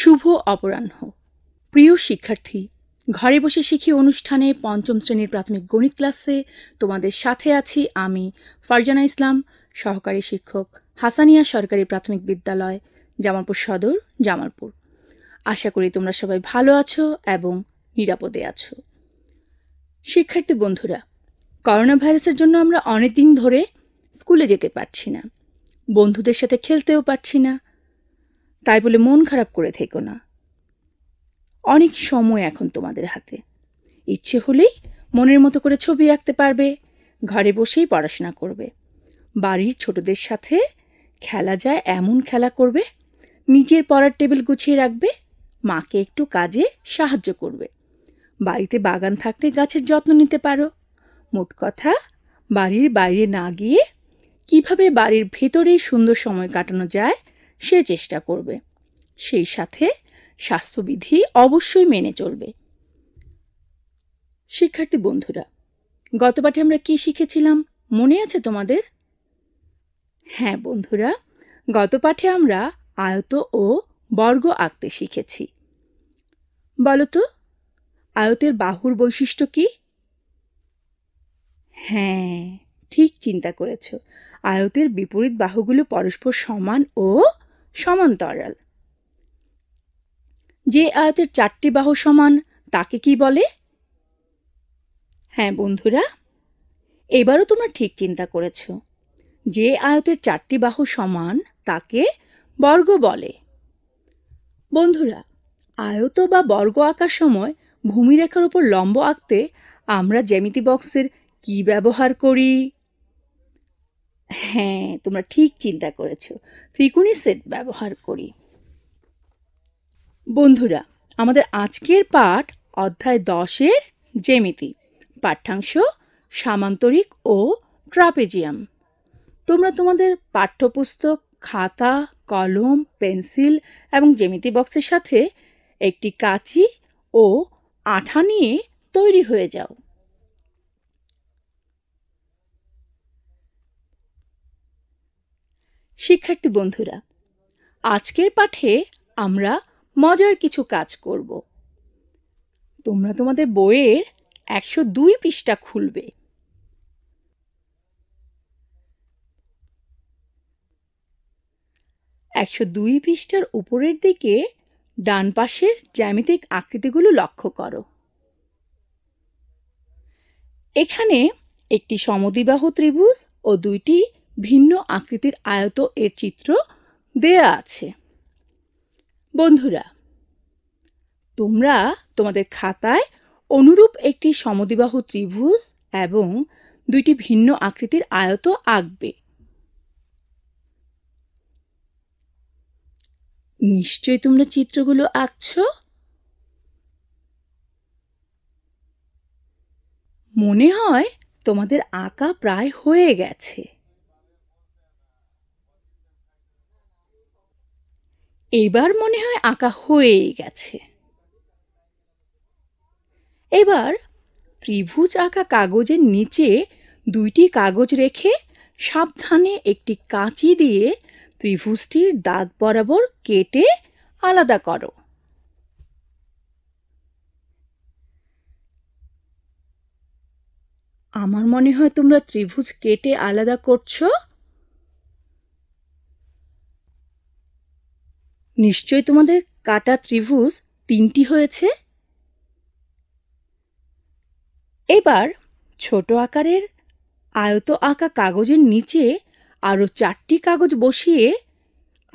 শুভ অপরাহ্ন প্রিয় শিক্ষার্থী ঘরে বসে শিখি অনুষ্ঠানে পঞ্চম শ্রেণীর প্রাথমিক গণিত ক্লাসে তোমাদের সাথে আছি আমি ফারজানা ইসলাম সহকারী শিক্ষক হাসানিয়া সরকারি প্রাথমিক বিদ্যালয় জামালপুর সদর জামালপুর আশা করি তোমরা সবাই ভালো আছো এবং নিরাপদে আছো শিক্ষার্থী বন্ধুরা করোনা ভাইরাসের জন্য আমরা অনেক দিন ধরে স্কুলে যেতে পারছি না বন্ধুদের সাথে খেলতেও পারছি না তাই বলে মন খারাপ করে থেকো না অনেক সময় এখন তোমাদের হাতে ইচ্ছে হলেই মনের মতো করে ছবি আঁকতে পারবে ঘরে বসেই পড়াশোনা করবে বাড়ির ছোটদের সাথে খেলা যায় এমন খেলা করবে নিজের পড়ার টেবিল গুছিয়ে রাখবে মাকে একটু কাজে সাহায্য করবে বাড়িতে বাগান থাকলে গাছের যত্ন নিতে পারো মোট কথা বাড়ির বাইরে না গিয়ে কিভাবে বাড়ির ভেতরেই সুন্দর সময় কাটানো যায় সে চেষ্টা করবে সেই সাথে স্বাস্থ্যবিধি অবশ্যই মেনে চলবে শিক্ষার্থী বন্ধুরা গত পাঠে আমরা কি শিখেছিলাম মনে আছে তোমাদের হ্যাঁ বন্ধুরা গত পাঠে আমরা আয়ত ও বর্গ আঁকতে শিখেছি বলতো আয়তের বাহুর বৈশিষ্ট্য কি হ্যাঁ ঠিক চিন্তা করেছ আয়তের বিপরীত বাহুগুলো পরস্পর সমান ও সমান্তরাল যে আয়াতের চারটি বাহু সমান তাকে কি বলে হ্যাঁ বন্ধুরা এবারও তোমরা ঠিক চিন্তা করেছ যে আয়তের চারটি বাহু সমান তাকে বর্গ বলে বন্ধুরা আয়ত বা বর্গ আঁকার সময় ভূমিরেখার উপর লম্ব আঁকতে আমরা জ্যামিতি বক্সের কি ব্যবহার করি হ্যাঁ তোমরা ঠিক চিন্তা করেছ ত্রিকোণী সেট ব্যবহার করি বন্ধুরা আমাদের আজকের পাঠ অধ্যায় দশের জেমিতি পাঠ্যাংশ সামান্তরিক ও ট্রাপেজিয়াম তোমরা তোমাদের পাঠ্যপুস্তক খাতা কলম পেন্সিল এবং জেমিতি বক্সের সাথে একটি কাঁচি ও আঠা নিয়ে তৈরি হয়ে যাও শিক্ষার্থী বন্ধুরা আজকের পাঠে আমরা মজার কিছু কাজ করব তোমরা তোমাদের বইয়ের একশো দুই পৃষ্ঠা খুলবে একশো দুই পৃষ্ঠার উপরের দিকে ডান পাশের জ্যামিতিক আকৃতিগুলো লক্ষ্য করো এখানে একটি সমদিবাহ ত্রিভুজ ও দুইটি ভিন্ন আকৃতির আয়ত এর চিত্র দেয়া আছে বন্ধুরা তোমরা তোমাদের খাতায় অনুরূপ একটি সমদিবাহু ত্রিভুজ এবং দুইটি ভিন্ন আকৃতির আয়ত আঁকবে নিশ্চয়ই তোমরা চিত্রগুলো আঁকছ মনে হয় তোমাদের আঁকা প্রায় হয়ে গেছে এবার মনে হয় আঁকা হয়েই গেছে এবার ত্রিভুজ আঁকা কাগজের নিচে দুইটি কাগজ রেখে সাবধানে একটি কাঁচি দিয়ে ত্রিভুজটির দাগ বরাবর কেটে আলাদা করো আমার মনে হয় তোমরা ত্রিভুজ কেটে আলাদা করছো নিশ্চয় তোমাদের কাটা ত্রিভুজ তিনটি হয়েছে এবার ছোট আকারের আয়ত আঁকা কাগজের নিচে আরও চারটি কাগজ বসিয়ে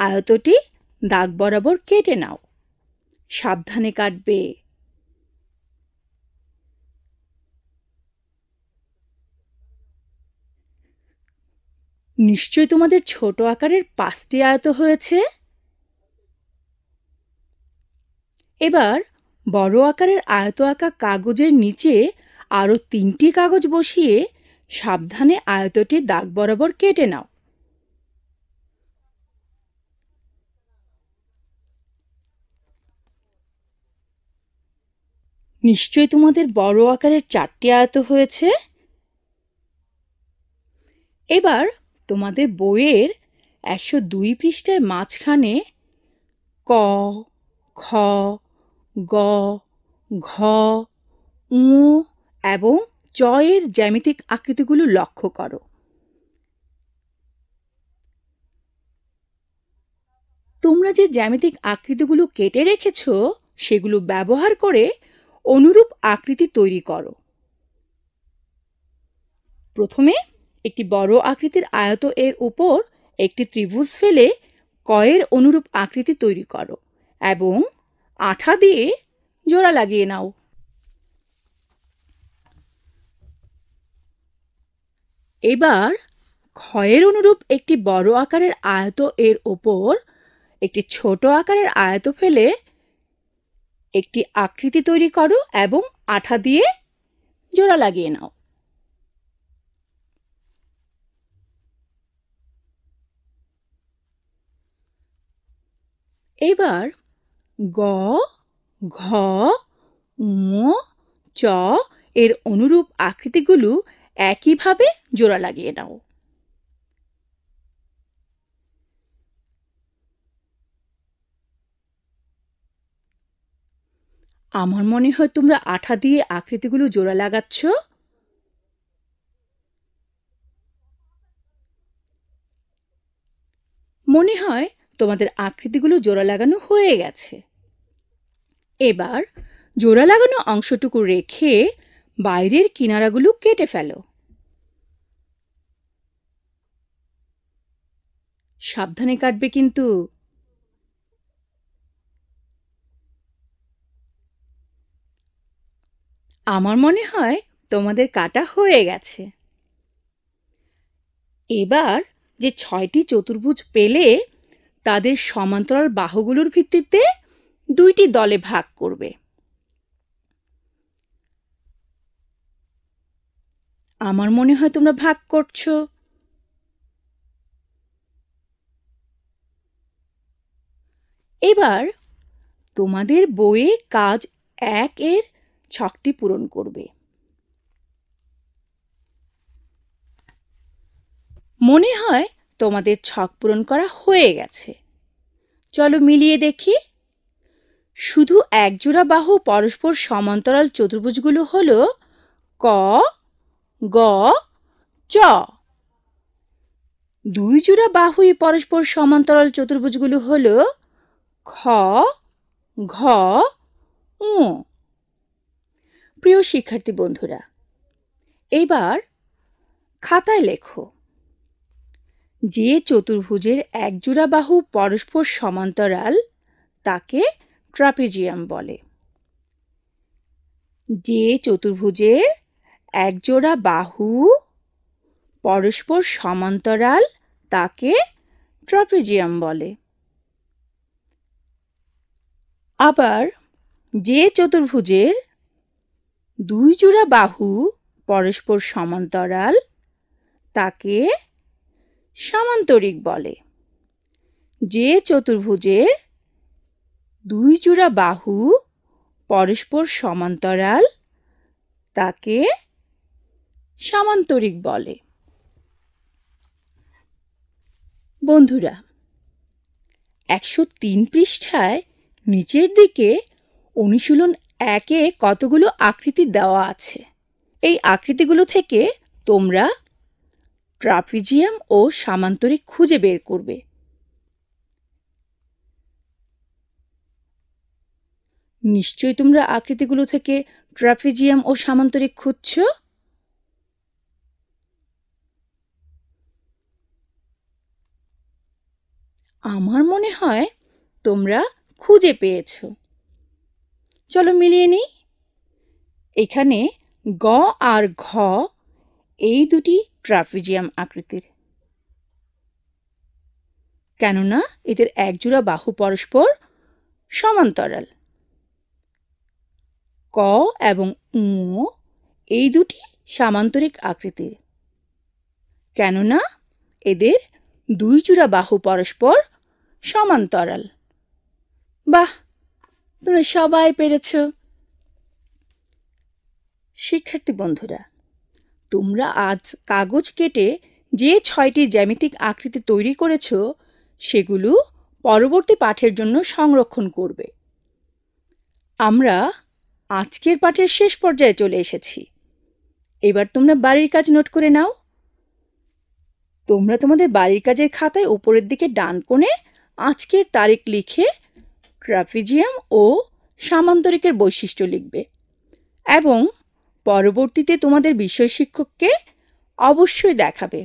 আয়তটি দাগ বরাবর কেটে নাও সাবধানে কাটবে নিশ্চয় তোমাদের ছোট আকারের পাঁচটি আয়ত হয়েছে এবার বড় আকারের আয়ত আঁকা কাগজের নিচে আরও তিনটি কাগজ বসিয়ে সাবধানে আয়তটি দাগ বরাবর কেটে নাও নিশ্চয় তোমাদের বড় আকারের চারটি আয়ত হয়েছে এবার তোমাদের বইয়ের একশো দুই পৃষ্ঠায় মাঝখানে ক খ গ ঘ উ এবং চ এর জ্যামিতিক আকৃতিগুলো লক্ষ্য করো তোমরা যে জ্যামিতিক আকৃতিগুলো কেটে রেখেছ সেগুলো ব্যবহার করে অনুরূপ আকৃতি তৈরি করো প্রথমে একটি বড় আকৃতির আয়ত এর উপর একটি ত্রিভুজ ফেলে কয়ের অনুরূপ আকৃতি তৈরি করো এবং আঠা দিয়ে জোড়া লাগিয়ে নাও এবার ক্ষয়ের অনুরূপ একটি বড় আকারের আয়ত এর ওপর একটি ছোট আকারের আয়ত ফেলে একটি আকৃতি তৈরি করো এবং আঠা দিয়ে জোড়া লাগিয়ে নাও এবার গ ঘ ম চ এর অনুরূপ আকৃতিগুলো একইভাবে জোড়া লাগিয়ে নাও আমার মনে হয় তোমরা আঠা দিয়ে আকৃতিগুলো জোড়া লাগাচ্ছ মনে হয় তোমাদের আকৃতিগুলো জোড়া লাগানো হয়ে গেছে এবার জোড়া লাগানো অংশটুকু রেখে বাইরের কিনারাগুলো কেটে ফেলো সাবধানে কাটবে কিন্তু আমার মনে হয় তোমাদের কাটা হয়ে গেছে এবার যে ছয়টি চতুর্ভুজ পেলে তাদের সমান্তরাল বাহুগুলোর ভিত্তিতে দুইটি দলে ভাগ করবে আমার মনে হয় তোমরা ভাগ করছো এবার তোমাদের বইয়ে কাজ এক এর ছকটি পূরণ করবে মনে হয় তোমাদের ছক পূরণ করা হয়ে গেছে চলো মিলিয়ে দেখি শুধু একজোড়া বাহু পরস্পর সমান্তরাল চতুর্ভুজগুলো হল ক গ চ দুই জোড়া বাহুই পরস্পর সমান্তরাল চতুর্ভুজগুলো হল খ ঘ উ প্রিয় শিক্ষার্থী বন্ধুরা এবার খাতায় লেখো যে চতুর্ভুজের একজোড়া বাহু পরস্পর সমান্তরাল তাকে ট্রাপিজিয়াম বলে যে চতুর্ভুজের একজোড়া বাহু পরস্পর সমান্তরাল তাকে ট্রাপিজিয়াম বলে আবার যে চতুর্ভুজের দুই জোড়া বাহু পরস্পর সমান্তরাল তাকে সমান্তরিক বলে যে চতুর্ভুজের দুই জোড়া বাহু পরস্পর সমান্তরাল তাকে সামান্তরিক বলে বন্ধুরা একশো তিন পৃষ্ঠায় নিচের দিকে অনুশীলন একে কতগুলো আকৃতি দেওয়া আছে এই আকৃতিগুলো থেকে তোমরা ট্রাফিজিয়াম ও সামান্তরিক খুঁজে বের করবে নিশ্চয়ই তোমরা আকৃতিগুলো থেকে ট্রাফিজিয়াম ও সামান্তরিক খুঁজছ আমার মনে হয় তোমরা খুঁজে পেয়েছ চলো মিলিয়ে নিই এখানে গ আর ঘ এই দুটি ট্রাফিজিয়াম আকৃতির কেননা এদের একজোড়া বাহু পরস্পর সমান্তরাল ক এবং উ এই দুটি সামান্তরিক আকৃতির কেননা এদের দুই চূড়া বাহু পরস্পর সমান্তরাল বাহ তোমরা সবাই পেরেছ শিক্ষার্থী বন্ধুরা তোমরা আজ কাগজ কেটে যে ছয়টি জ্যামিতিক আকৃতি তৈরি করেছ সেগুলো পরবর্তী পাঠের জন্য সংরক্ষণ করবে আমরা আজকের পাঠের শেষ পর্যায়ে চলে এসেছি এবার তোমরা বাড়ির কাজ নোট করে নাও তোমরা তোমাদের বাড়ির কাজের খাতায় উপরের দিকে ডান কোণে আজকের তারিখ লিখে ট্রাফিজিয়াম ও সামান্তরিকের বৈশিষ্ট্য লিখবে এবং পরবর্তীতে তোমাদের বিষয় শিক্ষককে অবশ্যই দেখাবে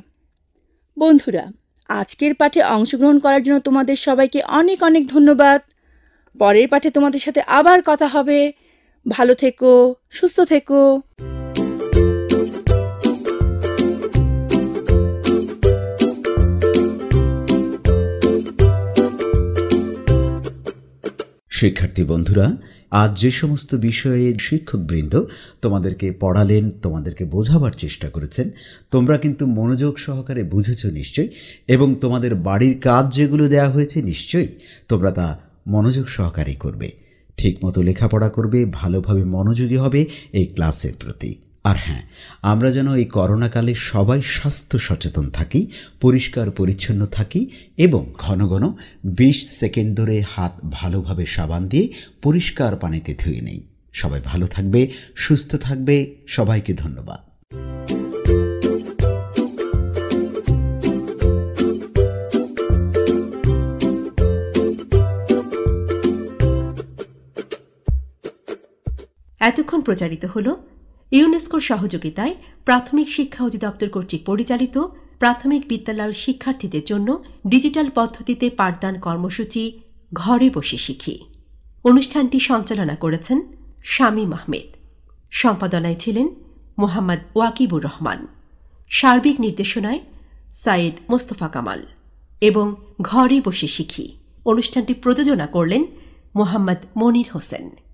বন্ধুরা আজকের পাঠে অংশগ্রহণ করার জন্য তোমাদের সবাইকে অনেক অনেক ধন্যবাদ পরের পাঠে তোমাদের সাথে আবার কথা হবে ভালো থেকো সুস্থ থেকো শিক্ষার্থী বন্ধুরা আজ যে সমস্ত বিষয়ে শিক্ষকবৃন্দ তোমাদেরকে পড়ালেন তোমাদেরকে বোঝাবার চেষ্টা করেছেন তোমরা কিন্তু মনোযোগ সহকারে বুঝেছ নিশ্চয়ই এবং তোমাদের বাড়ির কাজ যেগুলো দেওয়া হয়েছে নিশ্চয়ই তোমরা তা মনোযোগ সহকারে করবে ঠিকমতো লেখাপড়া করবে ভালোভাবে মনোযোগী হবে এই ক্লাসের প্রতি আর হ্যাঁ আমরা যেন এই করোনাকালে সবাই স্বাস্থ্য সচেতন থাকি পরিষ্কার পরিচ্ছন্ন থাকি এবং ঘন ঘন বিশ সেকেন্ড ধরে হাত ভালোভাবে সাবান দিয়ে পরিষ্কার পানিতে ধুয়ে নেই সবাই ভালো থাকবে সুস্থ থাকবে সবাইকে ধন্যবাদ এতক্ষণ প্রচারিত হল ইউনেস্কোর সহযোগিতায় প্রাথমিক শিক্ষা অধিদপ্তর কর্তৃক পরিচালিত প্রাথমিক বিদ্যালয়ের শিক্ষার্থীদের জন্য ডিজিটাল পদ্ধতিতে পাঠদান কর্মসূচি ঘরে বসে শিখি অনুষ্ঠানটি সঞ্চালনা করেছেন শামীম আহমেদ সম্পাদনায় ছিলেন মোহাম্মদ ওয়াকিবুর রহমান সার্বিক নির্দেশনায় সাইদ মোস্তফা কামাল এবং ঘরে বসে শিখি অনুষ্ঠানটি প্রযোজনা করলেন মোহাম্মদ মনির হোসেন